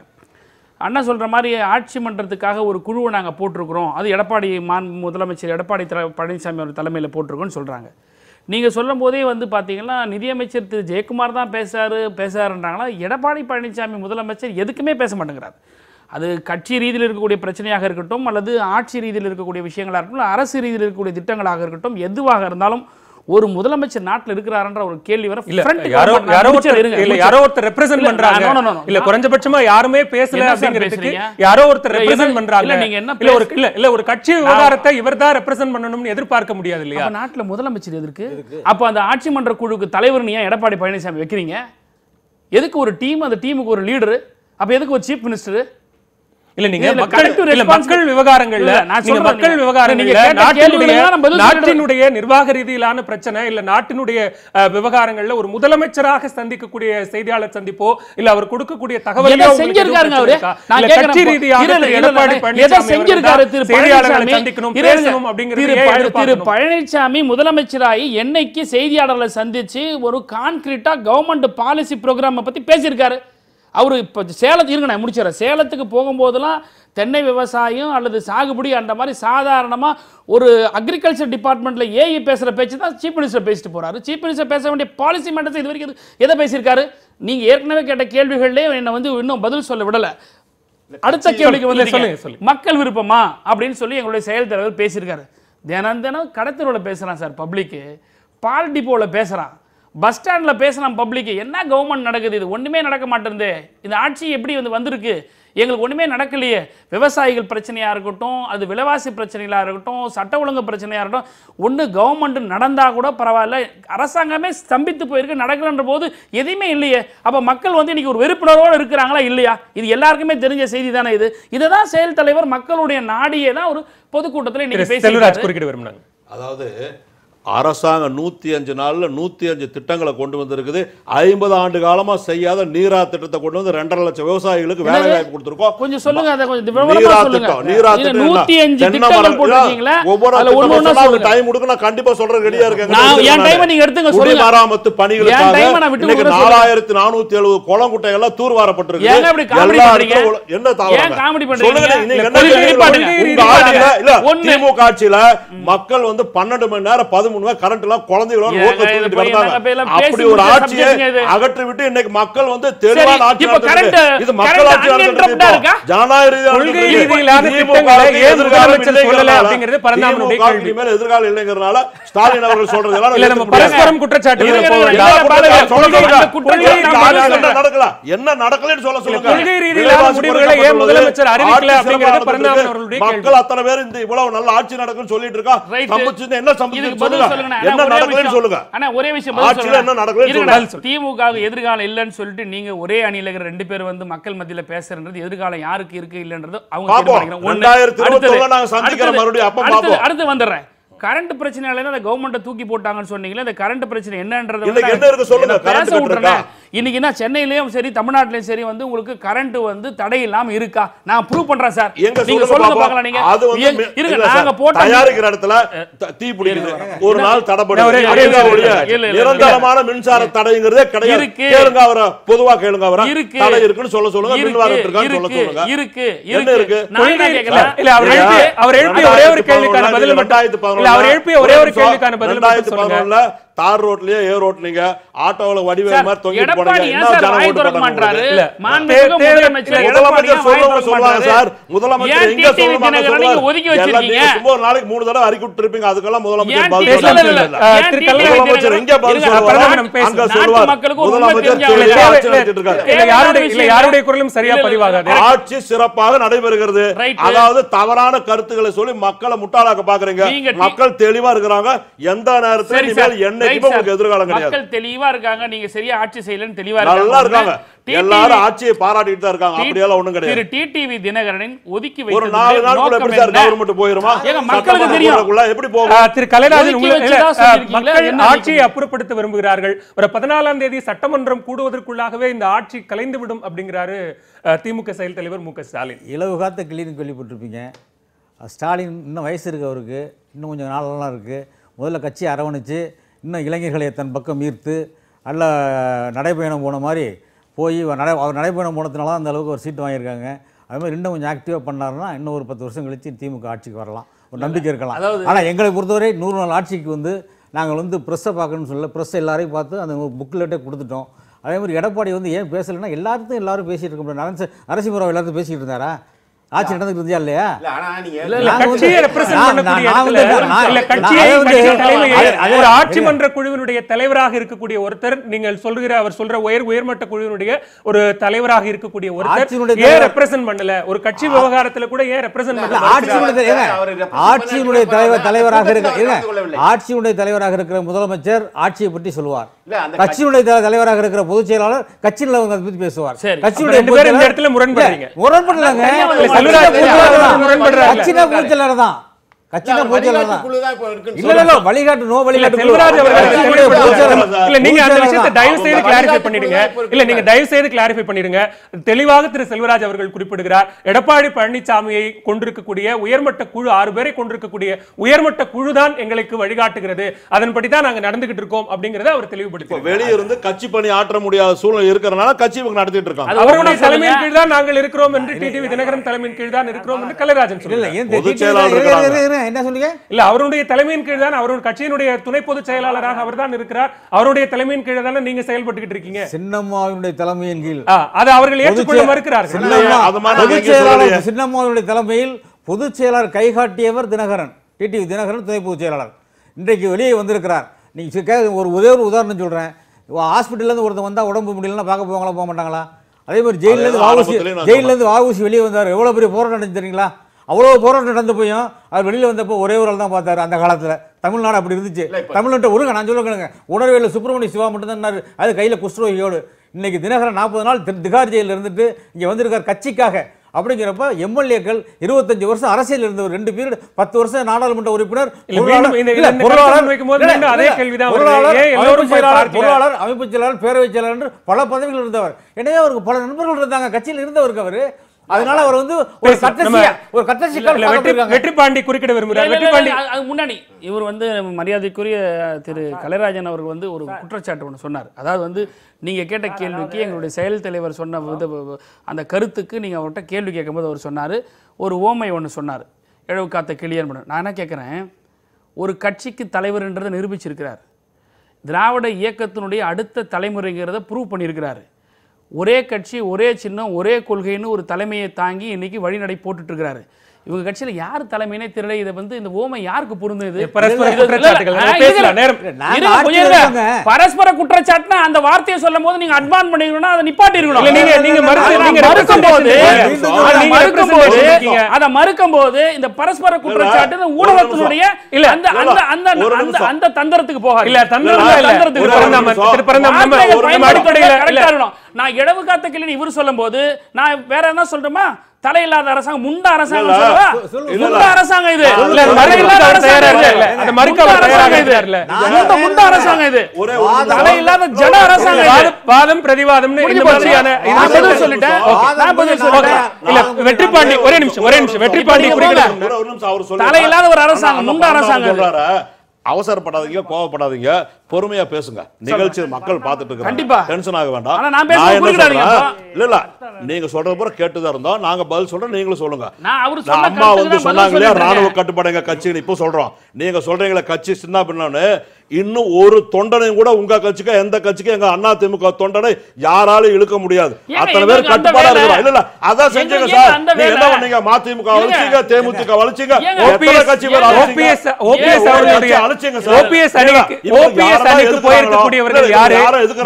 அண்ணா சொல்கிற மாதிரி ஆட்சி மன்றத்துக்காக ஒரு குழுவை நாங்கள் போட்டிருக்கிறோம் அது எடப்பாடி மான் முதலமைச்சர் எடப்பாடி த பழனிசாமி அவர் தலைமையில் போட்டிருக்கோம்னு சொல்கிறாங்க நீங்கள் சொல்லும் போதே வந்து பார்த்தீங்கன்னா நிதியமைச்சர் திரு ஜெயக்குமார் தான் பேசுகிறாரு பேசுகிறாருன்றாங்களா எடப்பாடி பழனிசாமி முதலமைச்சர் எதுக்குமே பேச மாட்டேங்கிறார் அது கட்சி ரீதியில் இருக்கக்கூடிய பிரச்சனையாக இருக்கட்டும் அல்லது ஆட்சி ரீதியில் இருக்கக்கூடிய விஷயங்களாக இருக்கட்டும் அரசு ரீதியில் இருக்கக்கூடிய திட்டங்களாக இருக்கட்டும் எதுவாக இருந்தாலும் ஒரு முதலமைச்சர் நாட்டில் இருக்கிறாருன்ற ஒரு கேள்வி வர இல்ல யாரோ ஒருத்தர் இல்ல யாரோ ஒருத்தர் ரெப்ரசென்ட் பண்றாங்க இல்ல குறைஞ்சபட்சமா யாருமே பேசல அப்படிங்கிறதுக்கு யாரோ ஒருத்தர் ரெப்ரசென்ட் பண்றாங்க நீங்க என்ன இல்ல ஒரு இல்ல இல்ல ஒரு கட்சி விவகாரத்தை இவர் தான் ரெப்ரசென்ட் பண்ணணும்னு எதிர்பார்க்க முடியாது இல்லையா நாட்டுல முதலமைச்சர் எதிர்க்கு அப்ப அந்த ஆட்சி மன்ற குழுக்கு தலைவர் நீ எடப்பாடி பழனிசாமி வைக்கிறீங்க எதுக்கு ஒரு டீம் அந்த டீமுக்கு ஒரு லீடரு அப்ப எதுக்கு ஒரு சீஃப் மினிஸ்டர் இல்ல நீங்க மக்கள் மக்கள் விவகாரங்கள்ல நீங்க மக்கள் விவகாரங்கள்ல நாட்டினுடைய நிர்வாக ரீதியிலான பிரச்சனை இல்ல நாட்டினுடைய விவகாரங்கள்ல ஒரு முதலமைச்சராக சந்திக்கக்கூடிய செய்தியாளர் சந்திப்போ இல்ல அவர் கொடுக்கக்கூடிய தகவலையோ செஞ்சிருக்காருங்க கட்சி ரீதியாக திரு பழனிசாமி முதலமைச்சராகி என்னைக்கு செய்தியாளர்களை சந்திச்சு ஒரு கான்கிரீட்டா கவர்மெண்ட் பாலிசி ப்ரோக்ராம் பத்தி பேசியிருக்காரு அவர் இப்போ சேலத்து இருங்க நான் முடிச்சிடறேன் சேலத்துக்கு போகும்போதெல்லாம் தென்னை விவசாயம் அல்லது சாகுபடி அந்த மாதிரி சாதாரணமாக ஒரு அக்ரிகல்ச்சர் டிபார்ட்மெண்ட்டில் ஏஐ பேசுகிற பேச்சு தான் சீஃப் மினிஸ்டர் பேசிட்டு போகிறாரு சீஃப் மினிஸ்டர் பேச வேண்டிய பாலிசி மண்டலத்தை இது வரைக்கும் எதை பேசியிருக்காரு நீங்கள் ஏற்கனவே கேட்ட கேள்விகள்லேயே என்னை வந்து இன்னும் பதில் சொல்ல விடலை அடுத்த கேள்விக்கு வந்து சொல்லுங்க மக்கள் விருப்பமா அப்படின்னு சொல்லி எங்களுடைய செயல் தலைவர் பேசியிருக்காரு தினம் தினம் கடத்தருவில் பேசுகிறான் சார் பப்ளிக்கு பால் டிப்போவில் பேசுகிறான் பஸ் ஸ்டாண்டில் பேசலாம் பப்ளிக்கு என்ன கவர்மெண்ட் நடக்குது இது ஒன்றுமே நடக்க மாட்டேருந்து இந்த ஆட்சி எப்படி வந்து வந்திருக்கு எங்களுக்கு ஒன்றுமே நடக்கலையே விவசாயிகள் பிரச்சனையாக இருக்கட்டும் அது விலைவாசி பிரச்சனைகளாக இருக்கட்டும் சட்ட ஒழுங்கு பிரச்சனையாக இருக்கட்டும் ஒன்று கவர்மெண்ட் நடந்தால் கூட பரவாயில்ல அரசாங்கமே ஸ்தம்பித்து போயிருக்கு நடக்கலன்ற போது எதையுமே இல்லையே அப்போ மக்கள் வந்து இன்றைக்கி ஒரு வெறுப்புணர்வோடு இருக்கிறாங்களா இல்லையா இது எல்லாருக்குமே தெரிஞ்ச செய்தி தானே இது இதை தான் செயல் தலைவர் மக்களுடைய நாடியே தான் ஒரு பொதுக்கூட்டத்தில் இன்றைக்கி பேசி அதாவது அரசாங்கம் நூற்றி அஞ்சு நாளில் நூற்றி அஞ்சு திட்டங்களை கொண்டு வந்திருக்குது ஐம்பது ஆண்டு காலமாக செய்யாத நீரா திட்டத்தை கொண்டு வந்து ரெண்டரை லட்சம் விவசாயிகளுக்கு வேலை வாய்ப்பு கொடுத்துருக்கோம் கொஞ்சம் சொல்லுங்க அதை கொஞ்சம் நீரா திட்டம் நீரா திட்டம் ஒவ்வொரு டைம் கொடுக்க நான் கண்டிப்பா சொல்றது ரெடியா இருக்கேன் நீங்க எடுத்துங்க குடிமராமத்து பணிகளுக்காக நாலாயிரத்தி நானூத்தி எழுபது குளம் குட்டைகள்லாம் தூர்வாரப்பட்டிருக்கு என்ன தாவரம் திமுக ஆட்சியில மக்கள் வந்து பன்னெண்டு மணி நேரம் பதிமூணு முன்வா கரண்ட் எல்லாம் அப்படி ஒரு ஆட்சியை அகற்றி விட்டு இன்னைக்கு மக்கள் வந்து தெருவால் ஆட்சி இது மக்கள் ஆட்சி எதிர்காலம் ஸ்டாலின் அவர்கள் சொல்றது எல்லாம் குற்றச்சாட்டு நடக்கல என்ன நடக்கலன்னு சொல்ல சொல்லுங்க மக்கள் அத்தனை பேர் இந்த இவ்வளவு நல்ல ஆட்சி நடக்கும்னு சொல்லிட்டு இருக்கா என்ன சம்பந்தம் சொல்லுங்க சொல்லுங்க ஆனா ஒரே விஷயம் என்ன திமுக எதிர்காலம் இல்லைன்னு சொல்லிட்டு நீங்க ஒரே அணியில ரெண்டு பேர் வந்து மக்கள் மத்தியில பேசுறது எதிர்காலம் யாருக்கு இருக்கு இல்லன்றது அவங்க அடுத்து வந்துடுறேன் கரண்ட் பிரச்சனையால அந்த கவர்மெண்ட்டை தூக்கி போட்டாங்கன்னு சொன்னீங்களே அந்த கரண்ட் பிரச்சனை என்னன்றது என்ன இருக்கு சொல்லுங்க பேச விட்டுறேன் இன்னைக்கு என்ன சென்னையிலயும் சரி தமிழ்நாட்டிலயும் சரி வந்து உங்களுக்கு கரண்ட் வந்து தடை இல்லாம இருக்கா நான் ப்ரூவ் பண்றேன் சார் நீங்க சொல்லுங்க பாக்கலாம் நீங்க அது வந்து இருங்க நாங்க போட்ட தயாரிக்கிற இடத்துல தீ புடிக்குது ஒரு நாள் தடைபடுது நிரந்தரமான மின்சார தடைங்கறதே கிடையாது கேளுங்க அவர பொதுவா கேளுங்க அவர தடை இருக்குன்னு சொல்ல சொல்லுங்க மின்வாரம் வாரம் இருக்கான்னு சொல்ல சொல்லுங்க இருக்கு இருக்கு என்ன இருக்கு நான் கேக்கல இல்ல அவர் அவர் எழுப்பிய ஒரே ஒரு கேள்விக்கான பதில் மட்டும் ஆயிடுது பாருங்க அவர் எழுப்பிய ஒரே ஒரு கேள்விக்கான பதில் சொல்லுங்க தார் ரோட்லயே ஏ ரோட்லீங்க ஆட்டோல வடிவேல் மாதிரி தொங்கிட்டு போனாங்க சார் முதலமைச்சர் எங்க சொல்லுவாங்க நாளைக்கு மூணு தடவை அறிக்கை விட்டுருப்பீங்க அதுக்கெல்லாம் முதலமைச்சர் பதில் முதலமைச்சர் எங்க பதில் சொல்லுவாங்க முதலமைச்சர் யாருடைய குரலும் சரியா பதிவாகாது ஆட்சி சிறப்பாக நடைபெறுகிறது அதாவது தவறான கருத்துக்களை சொல்லி மக்களை முட்டாளாக்க பாக்குறீங்க மக்கள் தெளிவா இருக்கிறாங்க எந்த நேரத்தில் என்ன உங்களுக்கு தெளிவா இருக்காங்க நீங்க சரியா ஆட்சி செய்யலன்னு தெளிவா நல்லா இருக்காங்க எல்லாரும் ஆட்சியை பாராட்டிட்டு தான் இருக்காங்க அப்படியெல்லாம் ஒண்ணும் கிடையாது திரு டிடிவி தினகரனின் ஒதுக்கி வைத்த ஒரு நாலு நாளுக்குள்ள எப்படி சார் கவர்மெண்ட் போயிருமா மக்களுக்கு தெரியும் எப்படி போகும் திரு கலைராஜன் மக்கள் ஆட்சியை அப்புறப்படுத்த விரும்புகிறார்கள் ஒரு பதினாலாம் தேதி சட்டமன்றம் கூடுவதற்குள்ளாகவே இந்த ஆட்சி கலைந்து விடும் அப்படிங்கிறாரு திமுக செயல் தலைவர் மு க ஸ்டாலின் இலவு காத்த கிளின்னு கேள்விப்பட்டிருப்பீங்க ஸ்டாலின் இன்னும் வயசு இருக்கு அவருக்கு இன்னும் கொஞ்சம் நாளெல்லாம் இருக்குது முதல்ல கட்சி அரவணைச்சு இன்னும் இளைஞர்களை தன் பக்கம் ஈர்த்து நல்ல நடைப்பயணம் போன மாதிரி போய் நடை அவர் நடைப்பயணம் போனதுனால அந்த அளவுக்கு ஒரு சீட்டு வாங்கியிருக்காங்க அதுமாதிரி இன்னும் கொஞ்சம் ஆக்டிவாக பண்ணாருன்னா இன்னும் ஒரு பத்து வருஷம் கழித்து திமுக ஆட்சிக்கு வரலாம் ஒரு நம்பிக்கை இருக்கலாம் ஆனால் எங்களை பொறுத்தவரை நூறு நாள் ஆட்சிக்கு வந்து நாங்கள் வந்து ப்ரெஸ்ஸை பார்க்கணும்னு சொல்லல ப்ரெஸ் எல்லாரையும் பார்த்து அந்த புக்லெட்டே கொடுத்துட்டோம் அதே மாதிரி எடப்பாடி வந்து ஏன் பேசலைன்னா எல்லாத்தையும் எல்லாரும் பேசிகிட்டு இருக்க முடியும் நரசிம்மராவ் எல்லாத்தையும் பேசிக்கிட்டு இருந்தாரா ஆட்சி நடந்துட்டு இல்லையா ஒரு ஆட்சி மன்ற குழுவினுடைய தலைவராக இருக்கக்கூடிய ஒருத்தர் நீங்கள் சொல்கிற அவர் சொல்ற உயர் உயர்மட்ட குழுவினுடைய ஒரு தலைவராக இருக்கக்கூடிய ஒருத்தர் ரெப்ரசென்ட் பண்ணல ஒரு கட்சி விவகாரத்துல கூட ஏன் ரெப்ரசென்ட் பண்ணல ஆட்சியினுடைய தலைவர் தலைவராக இருக்க ஆட்சியினுடைய தலைவராக இருக்கிற முதலமைச்சர் ஆட்சியை பற்றி சொல்லுவார் தலைவராக இருக்கிற பொதுச் செயலாளர் கட்சி பேசுவார் இடத்துல முரண்படுறீங்க முரண்படுறாங்க தான் தெளிவாக திரு செல்வராஜ் அவர்கள் குறிப்பிடுகிறார் எடப்பாடி பழனிசாமியை கொண்டிருக்கக்கூடிய உயர்மட்ட குழு ஆறு பேரை கொண்டிருக்கக்கூடிய உயர்மட்ட குழு தான் எங்களுக்கு வழிகாட்டுகிறது அதன்படி தான் நாங்க நடந்துகிட்டு இருக்கோம் அப்படிங்கறத அவர் தெளிவுபடுத்தி வெளியே இருந்து கட்சி பணி ஆற்ற முடியாத சூழ்நிலை இருக்கிறனால கட்சி இவங்க நடத்திட்டு இருக்காங்க அவருடைய தலைமையின் கீழ் தான் நாங்கள் இருக்கிறோம் என்று டிடிவி தினகரன் தலைமையின் கீழ் தான் இருக்கிறோம் என்று கலைராஜன் சொல்லுங்க என்ன சொல்லுங்க இல்ல அவருடைய தலைமையின் கீழ் தான் அவருடைய கட்சியினுடைய துணை பொதுச் செயலாளராக அவர் தான் இருக்கிறார் அவருடைய தலைமையின் கீழ் தானே நீங்க செயல்பட்டுக்கிட்டு இருக்கீங்க சின்னம்மாவினுடைய தலைமையின் கீழ் அது அவர்கள் ஏற்றுக்கொள்ள மறுக்கிறார்கள் சின்னம்மாவினுடைய தலைமையில் பொதுச் செயலாளர் கைகாட்டியவர் தினகரன் டிடிவி தினகரன் துணை பொதுச் செயலாளர் இன்றைக்கு வெளியே வந்திருக்கிறார் நீங்கள் ஒரு ஒரே ஒரு உதாரணம் சொல்கிறேன் இருந்து ஒருத்தர் வந்தா உடம்பு முடியலன்னா பார்க்க போவாங்களா போக மாட்டாங்களா அதே மாதிரி ஜெயிலிருந்து வாவுசி ஜெயிலேருந்து வாவுசி வெளியே வந்தார் எவ்வளோ பெரிய போராட்டம் தெரியுங்களா அவ்வளோ போராட்டம் நடந்து போயும் அவர் வெளியில் வந்தப்போ ஒரே ஒரு ஆள் தான் பார்த்தாரு அந்த காலத்தில் தமிழ்நாடு அப்படி இருந்துச்சு தமிழ்நாட்டை ஒருங்க நான் சொல்லுங்க உணர்வேல சுப்பிரமணிய சிவா மட்டும்தான் அது கையில் குஷ்ரோகியோடு இன்னைக்கு தினகரன் நாற்பது நாள் திரு திகார் ஜெயிலில் இருந்துட்டு இங்கே வந்திருக்கார் கட்சிக்காக அப்படிங்கிறப்ப எம்எல்ஏக்கள் இருபத்தஞ்சு வருஷம் அரசியல் இருந்தவர் ரெண்டு பீரியட் பத்து வருஷம் நாடாளுமன்ற உறுப்பினர் பொருளாளர் அமைப்பு செயலாளர் பேரவைச் செயலாளர் பல பதவிகள் இருந்தவர் எனவே அவருக்கு பல நண்பர்கள் இருந்தாங்க கட்சியில் இருந்தவருக்கு அவர் அதனால அவர் வந்து ஒரு கட்டசியா ஒரு கட்டசி வெற்றி பாண்டி குறுக்கிட விரும்புகிறார் வெற்றி பாண்டி முன்னாடி இவர் வந்து மரியாதைக்குரிய திரு கலைராஜன் அவர்கள் வந்து ஒரு குற்றச்சாட்டு ஒன்று சொன்னார் அதாவது வந்து நீங்கள் கேட்ட கேள்விக்கு எங்களுடைய செயல் தலைவர் சொன்ன அந்த கருத்துக்கு நீங்கள் அவர்கிட்ட கேள்வி கேட்கும்போது அவர் சொன்னார் ஒரு ஓமை ஒன்று சொன்னார் இழவு காத்த கிளியர் நான் என்ன கேட்குறேன் ஒரு கட்சிக்கு தலைவர்ன்றதை நிரூபிச்சிருக்கிறார் திராவிட இயக்கத்தினுடைய அடுத்த தலைமுறைங்கிறத ப்ரூவ் பண்ணியிருக்கிறாரு ஒரே கட்சி ஒரே சின்னம் ஒரே கொள்கைன்னு ஒரு தலைமையை தாங்கி இன்றைக்கி வழிநடை போட்டுட்ருக்கிறாரு இவங்க கட்சியில யார் தலைமையினே தெரியல இதை வந்து இந்த ஓமை யாருக்கு புரிந்தது பரஸ்பர குற்றச்சாட்டுனா அந்த வார்த்தையை சொல்லும் போது நீங்க அட்வான் பண்ணிருக்கணும் அதை நிப்பாட்டி இருக்கணும் நீங்க நீங்க மறுக்கும் போது மறுக்கும் போது அத மறுக்கும் போது இந்த பரஸ்பர குற்றச்சாட்டு ஊடகத்தினுடைய இல்ல அந்த அந்த அந்த அந்த அந்த தந்திரத்துக்கு போக இல்ல தந்திரத்துக்கு நான் இடவு காத்த கிளினி இவர் சொல்லும் போது நான் வேற என்ன சொல்றேமா தலையில்லாத அரசாங்கம் முண்ட அரசாங்கம் முண்ட அரசாங்கம் இது இல்ல அந்த மறுக்க அரசாங்கம் இது முண்ட அரசாங்கம் இது தலையில்லாத ஜன அரசாங்கம் வாதம் பிரதிவாதம்னு இந்த மாதிரியான பதில் சொல்லிட்டேன் நான் பதில் சொல்லிட்டேன் இல்ல வெற்றி பாண்டி ஒரே நிமிஷம் ஒரே நிமிஷம் வெற்றி பாண்டி புரியல தலையில்லாத ஒரு அரசாங்கம் முண்ட அரசாங்கம் அவசரப்படாதீங்க கோவப்படாதீங்க பொறுமையா பேசுங்க நிகழ்ச்சி மக்கள் பார்த்துட்டு இருக்காங்க டென்ஷன் ஆக வேண்டாம் நான் என்ன சொல்றேன் இல்ல இல்ல நீங்க சொல்றது பூரா கேட்டுதான் இருந்தோம் நாங்க பதில் சொல்றோம் நீங்களும் சொல்லுங்க அம்மா வந்து சொன்னாங்க இல்லையா ராணுவ கட்டுப்பாடுங்க கட்சி இப்ப சொல்றோம் நீங்க சொல்றீங்களா கட்சி சின்ன பின்னு இன்னும் ஒரு தொண்டனையும் கூட உங்க கட்சிக்கு எந்த கட்சிக்கு எங்க அண்ணா திமுக தொண்டனை யாராலும் இழுக்க முடியாது அத்தனை பேர் கட்டுப்பாடா இருக்கிறோம் இல்ல இல்ல அதான் செஞ்சீங்க சார் நீங்க என்ன பண்ணீங்க மதிமுக அழிச்சீங்க தேமுதிக அழிச்சீங்க கட்சி பேர் அழிச்சீங்க ஓபிஎஸ் அவர்களுடைய அழைச்சிங்க சார் ஓபிஎஸ் ராஜஸ்தானுக்கு போயிருக்கக்கூடியவர்கள் யாரு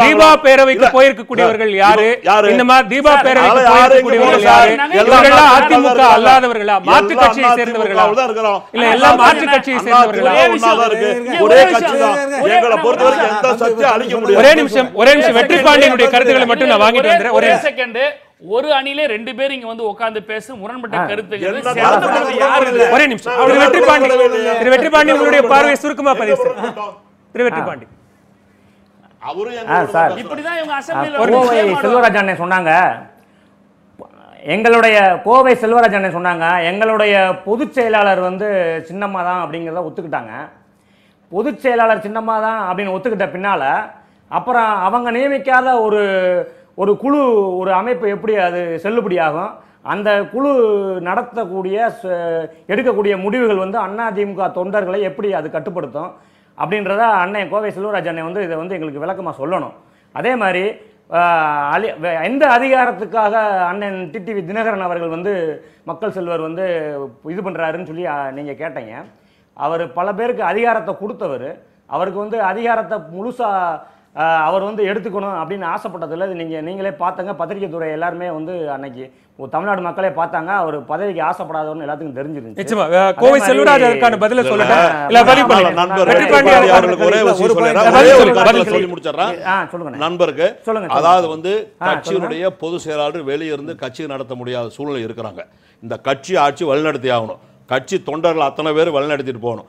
தீபா பேரவைக்கு போயிருக்கக்கூடியவர்கள் யாரு இந்த மாதிரி தீபா பேரவைக்கு போயிருக்கக்கூடியவர்கள் யாரு இவர்கள் அதிமுக அல்லாதவர்களா மாற்று கட்சியை சேர்ந்தவர்களா இல்ல எல்லாம் மாற்று கட்சியை சேர்ந்தவர்களா ஒரே நிமிஷம் ஒரே நிமிஷம் வெற்றி பாண்டியனுடைய கருத்துக்களை மட்டும் நான் வாங்கிட்டு வந்துறேன் ஒரே செகண்ட் ஒரு அணியில ரெண்டு பேர் இங்க வந்து உட்கார்ந்து பேச முரண்பட்ட கருத்துக்கள் ஒரே நிமிஷம் வெற்றி பாண்டி வெற்றி பாண்டி உங்களுடைய பார்வையை சுருக்கமா பதிவு திருவெற்றி சொன்னாங்க எங்களுடைய கோவை செல்வராஜ் சொன்னாங்க எங்களுடைய பொதுச் செயலாளர் வந்து சின்னம்மா தான் அப்படிங்கிறத ஒத்துக்கிட்டாங்க பொதுச் செயலாளர் சின்னம்மா தான் அப்படின்னு ஒத்துக்கிட்ட பின்னால் அப்புறம் அவங்க நியமிக்காத ஒரு ஒரு குழு ஒரு அமைப்பு எப்படி அது செல்லுபடியாகும் அந்த குழு நடத்தக்கூடிய எடுக்கக்கூடிய முடிவுகள் வந்து அதிமுக தொண்டர்களை எப்படி அது கட்டுப்படுத்தும் அப்படின்றத அண்ணன் கோவை செல்வராஜ் அண்ணன் வந்து இதை வந்து எங்களுக்கு விளக்கமாக சொல்லணும் அதே மாதிரி அலி எந்த அதிகாரத்துக்காக அண்ணன் டிடிவி தினகரன் அவர்கள் வந்து மக்கள் செல்வர் வந்து இது பண்ணுறாருன்னு சொல்லி நீங்கள் கேட்டீங்க அவர் பல பேருக்கு அதிகாரத்தை கொடுத்தவர் அவருக்கு வந்து அதிகாரத்தை முழுசாக அவர் வந்து எடுத்துக்கணும் அப்படின்னு ஆசைப்பட்டதில் நீங்கள் நீங்களே பார்த்தங்க பத்திரிகை துறை எல்லாருமே வந்து அன்னைக்கு தமிழ்நாடு மக்களே பார்த்தாங்க அவர் பதவிக்கு ஆசைப்படாதவர்னு எல்லாத்துக்கும் தெரிஞ்சிருந்துச்சு நிச்சயமா கோவை செல்வராஜ் அதுக்கான பதில சொல்லுங்க நண்பருக்கு சொல்லுங்க அதாவது வந்து கட்சியினுடைய பொது செயலாளர் வெளியிருந்து கட்சி நடத்த முடியாத சூழ்நிலை இருக்கிறாங்க இந்த கட்சி ஆட்சி வழிநடத்தி ஆகணும் கட்சி தொண்டர்கள் அத்தனை பேர் வழிநடத்திட்டு போகணும்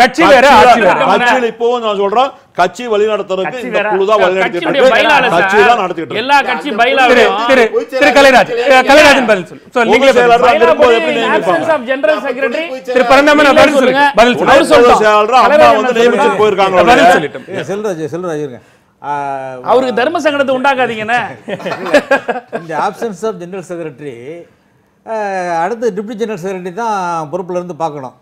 கட்சி வேற ஆட்சி வேற கட்சியில இப்போ நான் சொல்றேன் கட்சி வழிநடத்துறதுக்கு இந்த குழு தான் வழிநடத்திட்டு கட்சி தான் நடத்திட்டு எல்லா கட்சி திரு திரு கலைராஜ் கலைராஜன் பதில் சோ நீங்க ஆஃப் ஜெனரல் செக்ரட்டரி திரு பதில் சொல்லுங்க பதில் சொல்லுங்க அம்மா வந்து நியமிச்சு போயிருக்காங்க பதில் சொல்லிட்டோம் செல்ராஜ் செல்ராஜ் இருங்க அவருக்கு தர்ம சங்கடத்தை உண்டாக்காதீங்கண்ணே இந்த ஆப்சன்ஸ் ஆஃப் ஜெனரல் செக்ரட்டரி அடுத்து டிப்டி ஜெனரல் செக்ரட்டரி தான் பொறுப்புல இருந்து பார்க்கணும்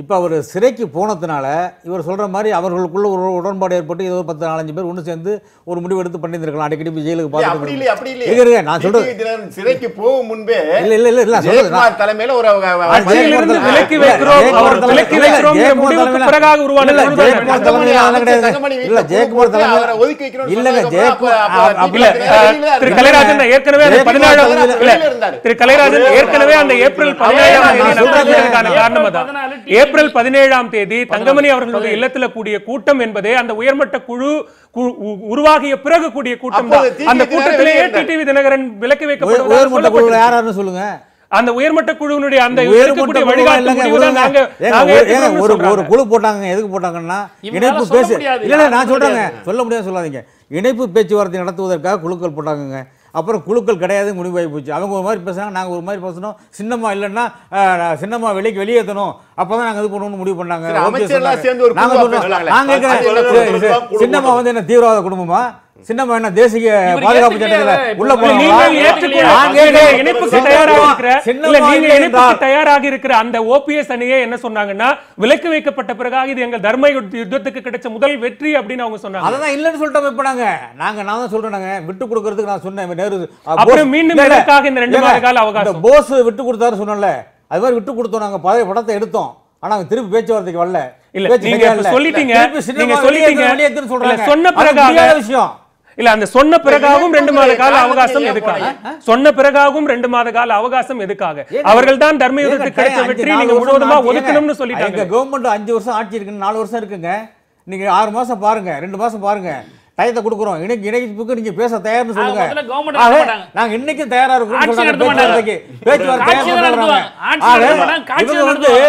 இப்போ அவர் சிறைக்கு போனதுனால இவர் சொல்கிற மாதிரி அவர்களுக்குள்ள ஒரு உடன்பாடு ஏற்பட்டு ஏதோ பத்து நாலஞ்சு பேர் ஒன்று சேர்ந்து ஒரு முடிவு எடுத்து பண்ணியிருந்திருக்கலாம் அடிக்கடி போய் ஜெயிலுக்கு பார்த்து அப்படி இல்லை நான் சொல்றேன் சிறைக்கு போகும் முன்பே இல்லை இல்லை இல்லை இல்லை தலைமையில் ஒரு விலக்கி ஏற்கனவே அந்த ஏப்ரல் பதினேழாம் ஏப்ரல் பதினேழாம் தேதி தங்கமணி அவர்களுடைய இல்லத்துல கூடிய கூட்டம் என்பதே அந்த உயர்மட்ட குழு உருவாகிய பிறகு கூடிய கூட்டம் அந்த கூட்டத்திலேயே டிடிவி தினகரன் விலக்கி வைக்கப்படும் சொல்லுங்க அந்த உயர்மட்ட குழுவினுடைய அந்த உயர்மட்ட வழிகாட்டு ஒரு ஒரு குழு போட்டாங்க எதுக்கு போட்டாங்கன்னா இணைப்பு பேசு இல்ல நான் சொல்றேங்க சொல்ல முடியாது சொல்லாதீங்க இணைப்பு பேச்சுவார்த்தை நடத்துவதற்காக குழுக்கள் போட்டாங்க அப்புறம் குழுக்கள் கிடையாது முடிவாகி போச்சு அவங்க ஒரு மாதிரி பேசுகிறாங்க நாங்கள் ஒரு மாதிரி பேசணும் சின்னம்மா இல்லைன்னா சின்னம்மா வெளிக்கு வெளியேற்றணும் அப்போ தான் நாங்கள் இது பண்ணணும்னு முடிவு பண்ணாங்க சின்னம்மா வந்து என்ன தீவிரவாத குடும்பமா தேசிய பாதுகாப்பு தயாராக இருக்கிற அந்த ஓபிஎஸ் என்ன சொன்னாங்கன்னா விலக்கு வைக்கப்பட்ட பிறகு இது எங்கள் தர்ம யுத்தத்துக்கு கிடைச்ச முதல் வெற்றி அப்படின்னு அவங்க சொன்னாங்க அதான் நாங்க நான் தான் விட்டு கொடுக்கறதுக்கு நான் சொன்னேன் நேரு இந்த ரெண்டு போஸ் விட்டு கொடுத்தாரு சொன்னல அது மாதிரி விட்டு கொடுத்தோம் நாங்க படத்தை எடுத்தோம் ஆனா திருப்பி பேச்சுவார்த்தைக்கு வரல இல்ல நீங்க சொல்லிட்டீங்க நீங்க சொல்லிட்டீங்க சொன்ன பிறகு விஷயம் இல்ல அந்த சொன்ன பிறகாகவும் ரெண்டு மாத கால அவகாசம் எதுக்காக சொன்ன பிறகாகவும் ரெண்டு மாத கால அவகாசம் எதுக்காக அவர்கள் தான் கிடைச்ச வெற்றி நீங்க முழுவதுமா ஒதுக்கணும்னு சொல்லிட்டாங்க கவர்மெண்ட் அஞ்சு வருஷம் ஆட்சி இருக்குன்னு நாலு வருஷம் இருக்குங்க நீங்க ஆறு மாசம் பாருங்க ரெண்டு மாசம் பாருங்க டயத்தை கொடுக்குறோம் இன்னைக்கு இணைப்புக்கு நீங்க பேச தயார்னு சொல்லுங்க நாங்க இன்னைக்கு தயாரா இருக்கோம் பேச்சுவார்த்தை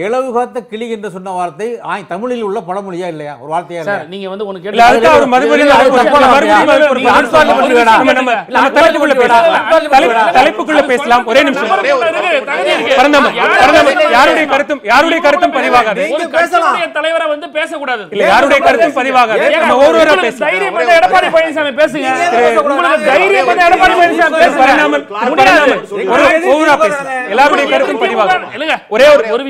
இளவு காத்த கிளி என்று சொன்ன வார்த்தை ஆய் தமிழில் உள்ள பழமொழியா இல்லையா ஒரு வார்த்தையா இல்லையா நீங்க வந்து உனக்கு தலைப்புக்குள்ள பேசலாம் ஒரே நிமிஷம் யாருடைய கருத்தும் யாருடைய கருத்தும் பதிவாகாது தலைவரை வந்து பேசக்கூடாது இல்ல யாருடைய கருத்தும் பதிவாகாது நம்ம பேசலாம் தைரியம் பண்ண எடப்பாடி பழனிசாமி பேசுங்க தைரியம் பண்ண எடப்பாடி பழனிசாமி பேசலாம் எல்லாருடைய கருத்தும் பதிவாகாது ஒரே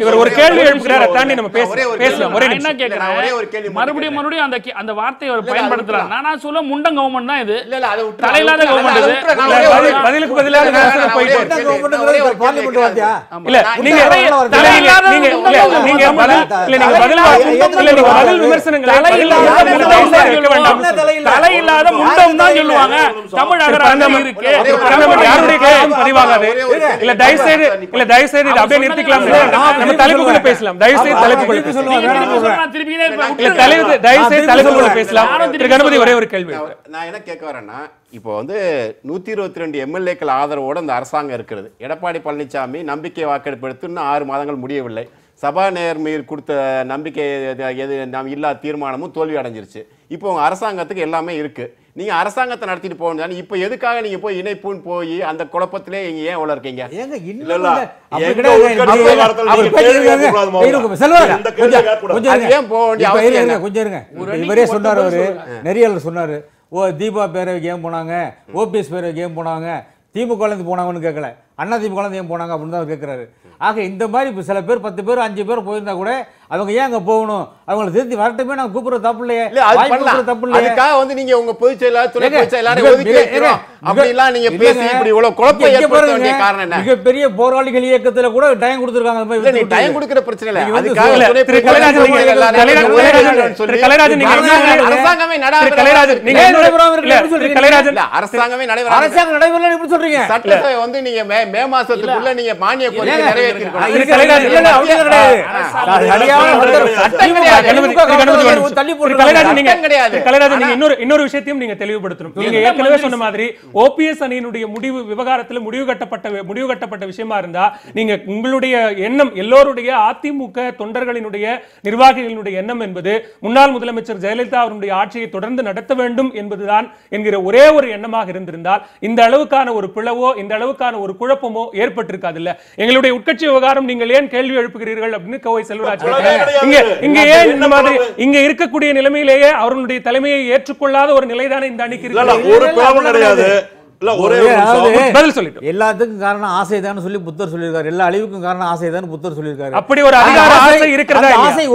ஒரு ஒரு ஒரு கேள்வி எழுப்புறாரு தாண்டி நம்ம பேசலாம் ஒரே என்ன கேக்குறேன் ஒரே ஒரு கேள்வி மறுபடியும் மறுபடியும் அந்த அந்த வார்த்தையை அவர் பயன்படுத்தலாம் நானா சொல்ல முண்டம் கவர்மெண்ட் தான் இது தலையில்லாத கவர்மெண்ட் இது பதிலுக்கு பதிலாக நான் போயிட்டு நீங்க தலையில்லாத நீங்க நீங்க இல்ல நீங்க இல்ல நீங்க பதில் தலையில்லாத முண்டம் தான் சொல்லுவாங்க தமிழ் இருக்கு யாருடைய பதிவாகாது இல்ல தயவு செய்து இல்ல தயவு செய்து அப்படியே நிறுத்திக்கலாம் நம்ம தலைப்பு தலைப்புக்குள்ள பேசலாம் தயவு செய்து தலைப்புக்குள்ள தயவு செய்து தலைப்புக்குள்ள பேசலாம் கணபதி ஒரே ஒரு கேள்வி நான் என்ன கேட்க வரேன்னா இப்போ வந்து நூத்தி இருபத்தி ரெண்டு எம்எல்ஏக்கள் ஆதரவோடு அந்த அரசாங்கம் இருக்கிறது எடப்பாடி பழனிசாமி நம்பிக்கை வாக்கெடுப்பு எடுத்து இன்னும் ஆறு மாதங்கள் முடியவில்லை சபாநாயகர் மீது கொடுத்த நம்பிக்கை எது நாம் இல்லாத தீர்மானமும் தோல்வி அடைஞ்சிருச்சு இப்போ அரசாங்கத்துக்கு எல்லாமே இருக்குது நீங்கள் அரசாங்கத்தை நடத்திட்டு போக இப்போ எதுக்காக நீங்கள் போய் இணைப்புன்னு போய் அந்த குழப்பத்திலே இங்கே ஏன் உள்ள இருக்கீங்க ஏங்க ஏன் போக வேண்டிய கொஞ்சம் இருங்க இவரே சொன்னார் அவரு நிறைய சொன்னார் ஓ தீபா பேரவைக்கு ஏன் போனாங்க ஓபிஎஸ் பேரவை ஏன் போனாங்க திமுக போனாங்கன்னு கேட்கல அண்ணாதீப குழந்தை ஏன் போனாங்க அப்படின்னு தான் கேட்குறாரு ஆக இந்த மாதிரி சில பேர் பத்து பேர் அஞ்சு பேர் போயிருந்தா கூட அவங்க ஏன் அங்கே போகணும் அவங்களை திருத்தி வரட்டுமே நாங்கள் கூப்பிடுற தப்பு இல்லையே தப்பு இல்லையா வந்து நீங்க உங்க பொதுச் செயலாளர் துணை செயலாளர் நீங்க பேசி இப்படி இவ்வளவு குழப்பம் வேண்டிய காரணம் என்ன மிகப்பெரிய போராளிகள் இயக்கத்துல கூட டைம் கொடுத்துருக்காங்க டைம் கொடுக்கிற பிரச்சனை இல்லை அரசாங்கமே நடைபெறாம இருக்கு அரசாங்கமே நடைபெறாம அரசாங்கம் எப்படி சொல்றீங்க சட்டத்தை வந்து நீங்க மே மாசத்துக்குள்ள நீங்க மானிய இன்னொரு விஷயத்தையும் நீங்க தெளிவுபடுத்தணும் நீங்க ஏற்கனவே சொன்ன மாதிரி ஓபிஎஸ் அணியினுடைய முடிவு விவகாரத்தில் முடிவு கட்டப்பட்ட முடிவு கட்டப்பட்ட விஷயமா இருந்தா நீங்க உங்களுடைய எண்ணம் எல்லோருடைய அதிமுக தொண்டர்களினுடைய நிர்வாகிகளினுடைய எண்ணம் என்பது முன்னாள் முதலமைச்சர் ஜெயலலிதா அவருடைய ஆட்சியை தொடர்ந்து நடத்த வேண்டும் என்பதுதான் என்கிற ஒரே ஒரு எண்ணமாக இருந்திருந்தால் இந்த அளவுக்கான ஒரு பிளவோ இந்த அளவுக்கான ஒரு குழப்பம் குழப்பமோ ஏற்பட்டிருக்காது இல்ல எங்களுடைய உட்கட்சி விவகாரம் நீங்கள் ஏன் கேள்வி எழுப்புகிறீர்கள் அப்படின்னு கோவை செல்வராஜ் இங்க இங்க ஏன் இந்த மாதிரி இங்க இருக்கக்கூடிய நிலைமையிலேயே அவர்களுடைய தலைமையை ஏற்றுக்கொள்ளாத ஒரு நிலைதானே இந்த அணிக்கு இருக்கு எல்லாத்துக்கும் காரணம் சொல்லி புத்தர் எல்லா அழிவுக்கும் காரணம் புத்தர் அப்படி ஒரு அதிகார ஆசை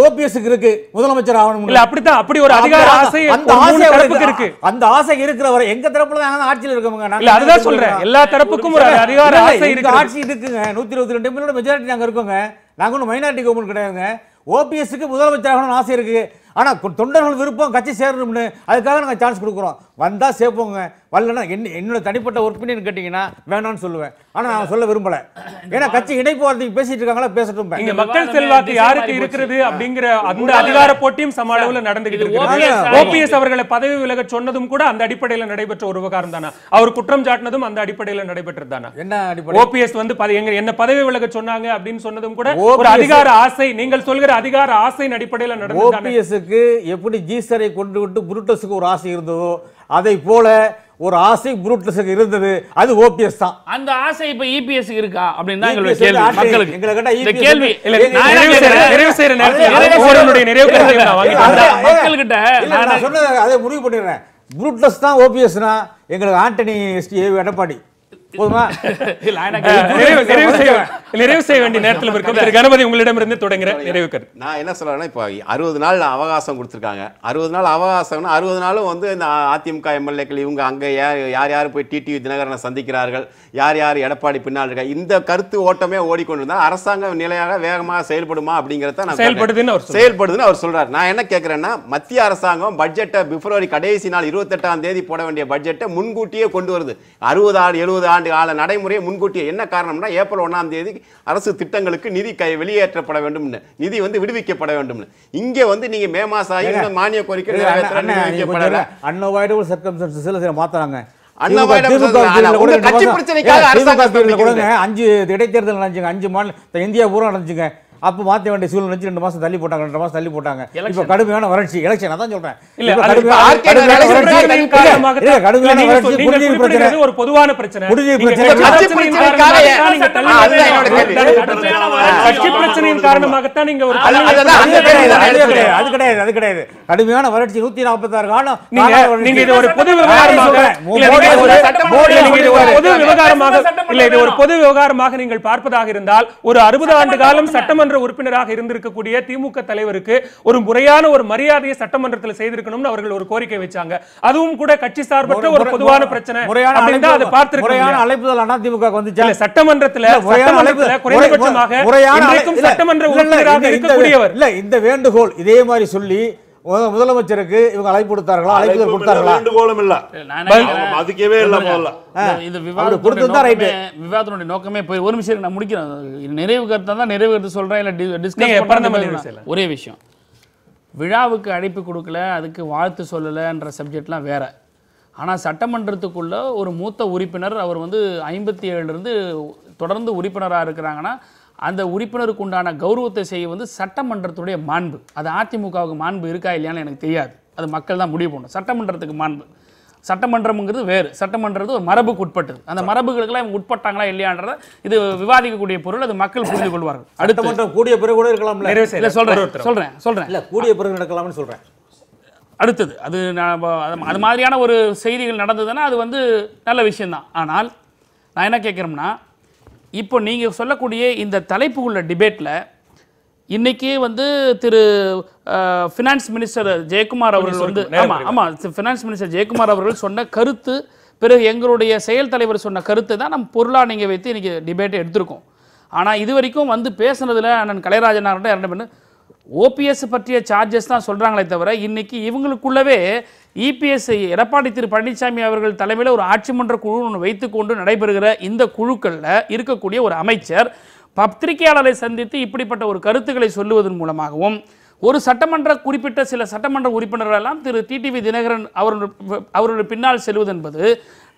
முதலமைச்சர் ஆகணும் அப்படிதான் அப்படி ஒரு அதிகார ஆசை அந்த ஆசை இருக்கு அந்த ஆசை இருக்கிறவரை எங்க தரப்புல இருக்கவங்க சொல்றேன் எல்லா ஆசை இருக்கு ஆட்சி இருக்குங்க நூத்தி இருபத்தி ரெண்டு மெஜாரிட்டி நாங்க இருக்கோங்க நாங்க மைனாரிட்டி கிடையாதுங்க ஓபிஎஸ்க்கு முதலமைச்சர் ஆகணும்னு ஆசை இருக்கு தொண்டர்கள் விருப்பம் கட்சி சேரணும்னு அதுக்காக சான்ஸ் சேர்ப்போங்க வரலன்னா என்ன என்னோட தனிப்பட்ட ஒப்பீனியன் கேட்டிங்கன்னா வேணாம்னு சொல்லுவேன் ஆனால் நான் சொல்ல விரும்பலை ஏன்னா கட்சி இணைப்புவார்த்தைக்கு பேசிட்டு இருக்காங்களா பேசட்டும் இங்க மக்கள் செல்வாக்கு யாருக்கு இருக்கிறது அப்படிங்கிற அந்த அதிகார போட்டியும் சம அளவுல நடந்துகிட்டு இருக்கு ஓபிஎஸ் அவர்களை பதவி விலக சொன்னதும் கூட அந்த அடிப்படையில் நடைபெற்ற ஒரு விவகாரம் தானா அவர் குற்றம் சாட்டினதும் அந்த அடிப்படையில் நடைபெற்றது தானா என்ன அடிப்படை ஓபிஎஸ் வந்து என்ன பதவி விலக சொன்னாங்க அப்படின்னு சொன்னதும் கூட ஒரு அதிகார ஆசை நீங்கள் சொல்கிற அதிகார ஆசையின் அடிப்படையில் நடந்தது ஓபிஎஸ்க்கு எப்படி ஜீசரை கொண்டு விட்டு புருட்டஸுக்கு ஒரு ஆசை இருந்ததோ அதை போல ஒரு ஆசை புரூட்லஸுக்கு இருந்தது அது ஓபிஎஸ் தான் அந்த ஆசை இப்ப இபிஎஸ் e இருக்கா அப்படின்னு தான் எங்களுடைய e கேள்வி மக்களுக்கு e கேள்வி நிறைவு செய்யற நேரத்தில் நிறைவு கருத்தை நான் சொன்னது அதை முடிவு பண்ணிடுறேன் புரூட்லஸ் தான் ஓபிஎஸ்னா எங்களுக்கு ஆண்டனி எஸ்டி எடப்பாடி *laughs* நிறைவு செய்ய வேண்டிய நேரத்தில் நிறைவு கருத்து நான் என்ன இப்போ அறுபது நாள் அவகாசம் கொடுத்துருக்காங்க அறுபது நாள் அறுபது நாளும் வந்து இந்த அதிமுக எம்எல்ஏக்கள் இவங்க அங்கே யார் யார் யார் போய் டிடிவி தினகரனை சந்திக்கிறார்கள் யார் யார் எடப்பாடி பின்னால் இந்த கருத்து ஓட்டமே ஓடிக்கொண்டிருந்தால் அரசாங்கம் நிலையாக வேகமாக செயல்படுமா அப்படிங்கிறத நான் செயல்படுதுன்னு அவர் செயல்படுதுன்னு அவர் சொல்றாரு நான் என்ன கேட்கறேன்னா மத்திய அரசாங்கம் பட்ஜெட்டை பிப்ரவரி கடைசி நாள் இருபத்தெட்டாம் தேதி போட வேண்டிய பட்ஜெட்டை முன்கூட்டியே கொண்டு வருது அறுபது ஆறு எழுபது ஆண்டு கால நடைமுறையை முன்கூட்டியே என்ன காரணம்னா ஏப்ரல் ஒன்றாம் தேதி அரசு திட்டங்களுக்கு நிதி கை வெளியேற்றப்பட வேண்டும்னு நிதி வந்து விடுவிக்கப்பட வேண்டும்னு இங்கே வந்து நீங்கள் மே மாதம் ஆகி மானிய கோரிக்கை நிறைவேற்றப்படல அன்அவாய்டபிள் சர்க்கம்ஸ்டன்சஸில் சில மாற்றுறாங்க அஞ்சு இடைத்தேர்தல் நடந்துச்சுங்க அஞ்சு மாநில இந்தியா பூரா நடந்துச்சுங்க அப்போ மாற்ற வேண்டிய சூழ்நிலை ரெண்டு மாசம் தள்ளி போட்டாங்க ரெண்டு மாசம் தள்ளி போட்டாங்க இப்போ கடுமையான வறட்சி எலெக்ஷன் தான் சொல்றேன் ஒரு பொதுவான பிரச்சனை பிரச்சனையின் காரணமாகத்தான் அது கிடையாது அது கிடையாது கடுமையான வறட்சி நூத்தி நாற்பத்தி ஆறு காலம் நீங்க இது ஒரு பொது விவகாரமாக பொது விவகாரமாக நீங்கள் பார்ப்பதாக இருந்தால் ஒரு அறுபது ஆண்டு காலம் சட்டமன்ற சட்டமன்ற உறுப்பினராக இருந்திருக்கக்கூடிய திமுக தலைவருக்கு ஒரு முறையான ஒரு மரியாதையை சட்டமன்றத்தில் செய்திருக்கணும்னு அவர்கள் ஒரு கோரிக்கை வச்சாங்க அதுவும் கூட கட்சி சார்பற்ற ஒரு பொதுவான பிரச்சனை அழைப்புதல் திமுக வந்து சட்டமன்றத்தில் குறைந்தபட்சமாக சட்டமன்ற உறுப்பினராக இருக்கக்கூடியவர் இல்ல இந்த வேண்டுகோள் இதே மாதிரி சொல்லி முதலமைச்சருக்கு இவங்க அழைப்பு கொடுத்தார்களா அழைப்பு கொடுத்தார்களா வேண்டுகோளும் இல்ல அதுக்கவே இல்ல முதல்ல இது விவாதம் கொடுத்ததா ரைட் விவாதத்தினுடைய நோக்கமே போய் ஒரு நிமிஷம் நான் முடிக்கிறேன் நிறைவு கருத்தா தான் நிறைவு கருத்து சொல்றேன் இல்ல டிஸ்கஸ் பண்ண ஒரே விஷயம் விழாவுக்கு அழைப்பு கொடுக்கல அதுக்கு வாழ்த்து சொல்லலைன்ற சப்ஜெக்ட்லாம் வேற ஆனால் சட்டமன்றத்துக்குள்ள ஒரு மூத்த உறுப்பினர் அவர் வந்து ஐம்பத்தி ஏழுலேருந்து தொடர்ந்து உறுப்பினராக இருக்கிறாங்கன்னா அந்த உறுப்பினருக்கு உண்டான கௌரவத்தை செய்ய வந்து சட்டமன்றத்துடைய மாண்பு அது அதிமுகவுக்கு மாண்பு இருக்கா இல்லையான்னு எனக்கு தெரியாது அது மக்கள் தான் முடிவு பண்ணணும் சட்டமன்றத்துக்கு மாண்பு சட்டமன்றம்ங்கிறது வேறு சட்டமன்றது ஒரு மரபுக்கு உட்பட்டது அந்த மரபுகளுக்கெல்லாம் இவங்க உட்பட்டாங்களா இல்லையான்றத இது விவாதிக்கக்கூடிய பொருள் அது மக்கள் புரிந்து கொள்வார்கள் அடுத்த மன்றம் கூடிய பிறகு கூட இருக்கலாம் இல்லை சொல்கிறேன் சொல்கிறேன் சொல்கிறேன் இல்லை கூடிய பிறகு நடக்கலாம்னு சொல்கிறேன் அடுத்தது அது அது மாதிரியான ஒரு செய்திகள் நடந்ததுன்னா அது வந்து நல்ல விஷயம்தான் ஆனால் நான் என்ன கேட்குறோம்னா இப்போ நீங்கள் சொல்லக்கூடிய இந்த தலைப்பு உள்ள டிபேட்டில் இன்றைக்கி வந்து திரு ஃபினான்ஸ் மினிஸ்டர் ஜெயக்குமார் அவர்கள் வந்து ஆமாம் ஆமாம் ஃபினான்ஸ் மினிஸ்டர் ஜெயக்குமார் அவர்கள் சொன்ன கருத்து பிறகு எங்களுடைய செயல் தலைவர் சொன்ன கருத்து தான் நம்ம பொருளாக நீங்கள் வைத்து இன்றைக்கி டிபேட்டை எடுத்திருக்கோம் ஆனால் இது வரைக்கும் வந்து பேசுனதில் அண்ணன் கலைராஜனார்கிட்ட இரண்டு பண்ணு ஓபிஎஸ் பற்றிய சார்ஜஸ் தான் சொல்கிறாங்களே தவிர இன்றைக்கி இவங்களுக்குள்ளவே இபிஎஸ் எடப்பாடி திரு பழனிசாமி அவர்கள் தலைமையில் ஒரு ஆட்சி மன்ற குழு ஒன்று வைத்துக்கொண்டு நடைபெறுகிற இந்த குழுக்களில் இருக்கக்கூடிய ஒரு அமைச்சர் பத்திரிகையாளரை சந்தித்து இப்படிப்பட்ட ஒரு கருத்துக்களை சொல்லுவதன் மூலமாகவும் ஒரு சட்டமன்ற குறிப்பிட்ட சில சட்டமன்ற உறுப்பினர்களெல்லாம் திரு டிடிவி தினகரன் அவருடைய அவருடைய பின்னால் செல்வது என்பது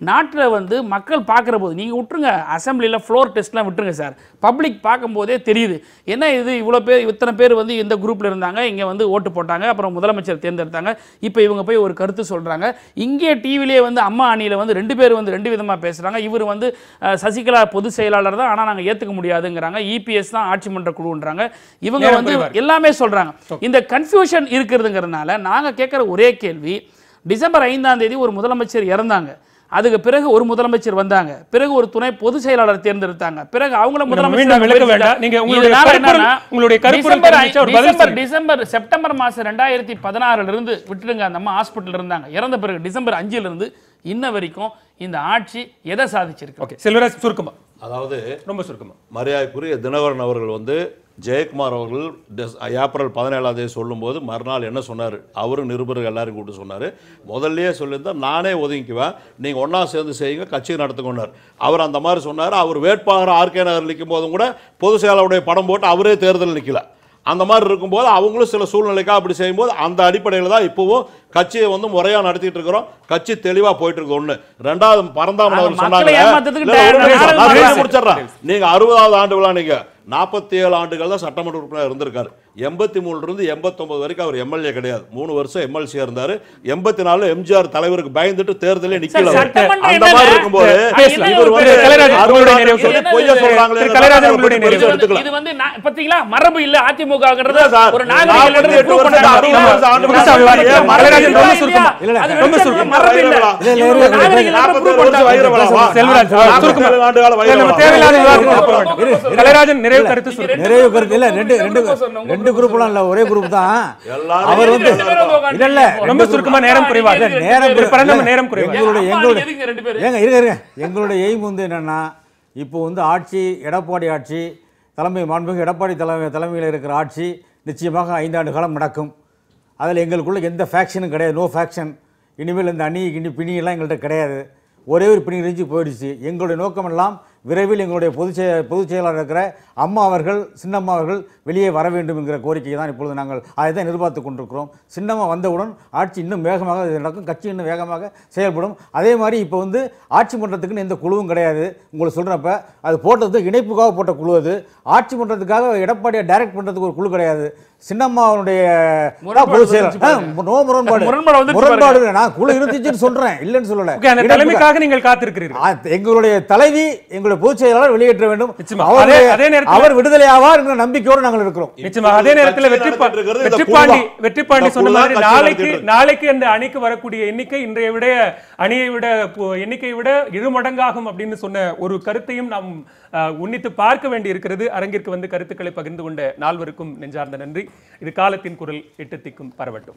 நாட்டில் வந்து மக்கள் பார்க்குற போது நீங்கள் விட்டுருங்க அசம்பிளியில் ஃப்ளோர் டெஸ்ட்லாம் விட்டுருங்க சார் பப்ளிக் பார்க்கும்போதே தெரியுது என்ன இது இவ்வளோ பேர் இத்தனை பேர் வந்து இந்த குரூப்பில் இருந்தாங்க இங்கே வந்து ஓட்டு போட்டாங்க அப்புறம் முதலமைச்சர் தேர்ந்தெடுத்தாங்க இப்போ இவங்க போய் ஒரு கருத்து சொல்கிறாங்க இங்கே டிவிலே வந்து அம்மா அணியில் வந்து ரெண்டு பேர் வந்து ரெண்டு விதமாக பேசுகிறாங்க இவர் வந்து சசிகலா பொதுச் செயலாளர் தான் ஆனால் நாங்கள் ஏற்றுக்க முடியாதுங்கிறாங்க இபிஎஸ் e தான் ஆட்சி மன்ற குழுன்றாங்க இவங்க வந்து எல்லாமே சொல்கிறாங்க இந்த கன்ஃபியூஷன் இருக்கிறதுங்கிறதுனால நாங்கள் கேட்குற ஒரே கேள்வி டிசம்பர் ஐந்தாம் தேதி ஒரு முதலமைச்சர் இறந்தாங்க அதுக்கு பிறகு ஒரு முதலமைச்சர் வந்தாங்க பிறகு ஒரு துணை பொதுச் செயலாளர் தேர்ந்தெடுத்தாங்க பிறகு அவங்கள முதலமைச்சர் உங்களுடைய டிசம்பர் செப்டம்பர் மாசம் ரெண்டாயிரத்தி பதினாறுல இருந்து விட்டுருங்க அந்த அம்மா ஹாஸ்பிட்டல் இருந்தாங்க இறந்த பிறகு டிசம்பர் அஞ்சுல இருந்து இன்ன வரைக்கும் இந்த ஆட்சி எதை சாதிச்சிருக்கு ஓகே செல்வராஜ் சுருக்கமா அதாவது ரொம்ப சுருக்கமா மரியாதைக்குரிய தினகரன் அவர்கள் வந்து ஜெயக்குமார் அவர்கள் ஏப்ரல் பதினேழாம் தேதி சொல்லும்போது மறுநாள் என்ன சொன்னார் அவரும் நிருபர்கள் எல்லாரும் கூப்பிட்டு சொன்னார் முதல்லையே சொல்லியிருந்தா நானே ஒதுங்கிக்குவேன் நீங்கள் ஒன்றா சேர்ந்து செய்யுங்க கட்சி நடத்துக்கொண்டார் அவர் அந்த மாதிரி சொன்னார் அவர் வேட்பாளர் ஆர்கே நகர் நிற்கும் போதும் கூட பொது செயலாளருடைய படம் போட்டு அவரே தேர்தல் நிற்கல அந்த மாதிரி இருக்கும்போது அவங்களும் சில சூழ்நிலைக்காக அப்படி செய்யும்போது அந்த அடிப்படையில் தான் இப்போவும் கட்சியை வந்து முறையாக நடத்திட்டு இருக்கிறோம் கட்சி தெளிவாக போயிட்டு இருக்கு ஒன்று ரெண்டாவது பரந்தாமன் சொன்னாங்க நீங்கள் அறுபதாவது ஆண்டு விழா நீங்கள் நாற்பத்தி ஏழு ஆண்டுகள் தான் சட்டமன்ற உறுப்பினர் இருந்திருக்காரு எண்பத்தி மூணுலேருந்து எண்பத்தொம்பது வரைக்கும் அவர் எம்எல்ஏ கிடையாது மூணு வருஷம் எம்எல்சியாக இருந்தார் எண்பத்தி நாலு எம்ஜிஆர் தலைவருக்கு பயந்துட்டு தேர்தலே நிக்கல அந்த மாதிரி இருக்கும்போது இவர் வந்து பொய்யா சொல்றாங்களே இது வந்து பாத்தீங்களா மரபு இல்ல அதிமுகங்கிறது ஒரு நிறைவு கருத்து நிறைவு கருத்து இல்ல ரெண்டு ரெண்டு ரெண்டு ரெண்டு குரூப்லாம் இல்ல ஒரே குரூப் தான் அவர் வந்து இல்ல இல்ல ரொம்ப சுருக்கமா நேரம் குறைவா நேரம் நேரம் குறைவா எங்களுடைய எங்களுடைய ஏங்க இருங்க இருங்க எங்களுடைய எய்ம் வந்து என்னன்னா இப்போ வந்து ஆட்சி எடப்பாடி ஆட்சி தலைமை மாண்புமிகு எடப்பாடி தலைமை தலைமையில் இருக்கிற ஆட்சி நிச்சயமாக ஐந்தாண்டு காலம் நடக்கும் அதில் எங்களுக்குள்ள எந்த ஃபேக்ஷனும் கிடையாது நோ ஃபேக்ஷன் இனிமேல் இந்த அணி கிணி பிணியெல்லாம் எங்கள்கிட்ட கிடையாது ஒரே ஒரு பிணி ரெஞ்சு போயிடுச்சு எங்களுடைய நோக்கமெல்லாம் விரைவில் எங்களுடைய பொதுச் பொதுச் செயலாளர் இருக்கிற அம்மா அவர்கள் சின்னம்மா அவர்கள் வெளியே வர வேண்டும் என்கிற கோரிக்கையை தான் இப்பொழுது நாங்கள் அதை தான் எதிர்பார்த்து கொண்டிருக்கிறோம் சின்னம்மா வந்தவுடன் ஆட்சி இன்னும் வேகமாக நடக்கும் கட்சி இன்னும் வேகமாக செயல்படும் அதே மாதிரி இப்போ வந்து ஆட்சி மன்றத்துக்குன்னு எந்த குழுவும் கிடையாது உங்களை சொல்கிறப்ப அது போட்டது இணைப்புக்காக போட்ட குழு அது ஆட்சி மன்றத்துக்காக எடப்பாடியை டைரக்ட் பண்ணுறதுக்கு ஒரு குழு கிடையாது சின்னம்மாவனுடைய பொதுச் செயலர் முரண்பாடு முரண்பாடு நான் குழு இருந்துச்சுன்னு சொல்கிறேன் இல்லைன்னு சொல்லலை நீங்கள் எங்களுடைய தலைவி எங்களுடைய எங்களுடைய பொதுச் செயலாளர் வெளியேற்ற வேண்டும் அவர் விடுதலை ஆவார் என்ற நம்பிக்கையோடு நாங்கள் இருக்கிறோம் நிச்சயமாக அதே நேரத்தில் வெற்றிப்பாண்டி வெற்றிப்பாண்டி சொன்ன மாதிரி நாளைக்கு நாளைக்கு அந்த அணிக்கு வரக்கூடிய எண்ணிக்கை இன்றைய விட அணியை விட எண்ணிக்கையை விட இருமடங்காகும் அப்படின்னு சொன்ன ஒரு கருத்தையும் நாம் உன்னித்து பார்க்க வேண்டி இருக்கிறது அரங்கிற்கு வந்து கருத்துக்களை பகிர்ந்து கொண்ட நால்வருக்கும் நெஞ்சார்ந்த நன்றி இது காலத்தின் குரல் எட்டு திக்கும் பரவட்டும்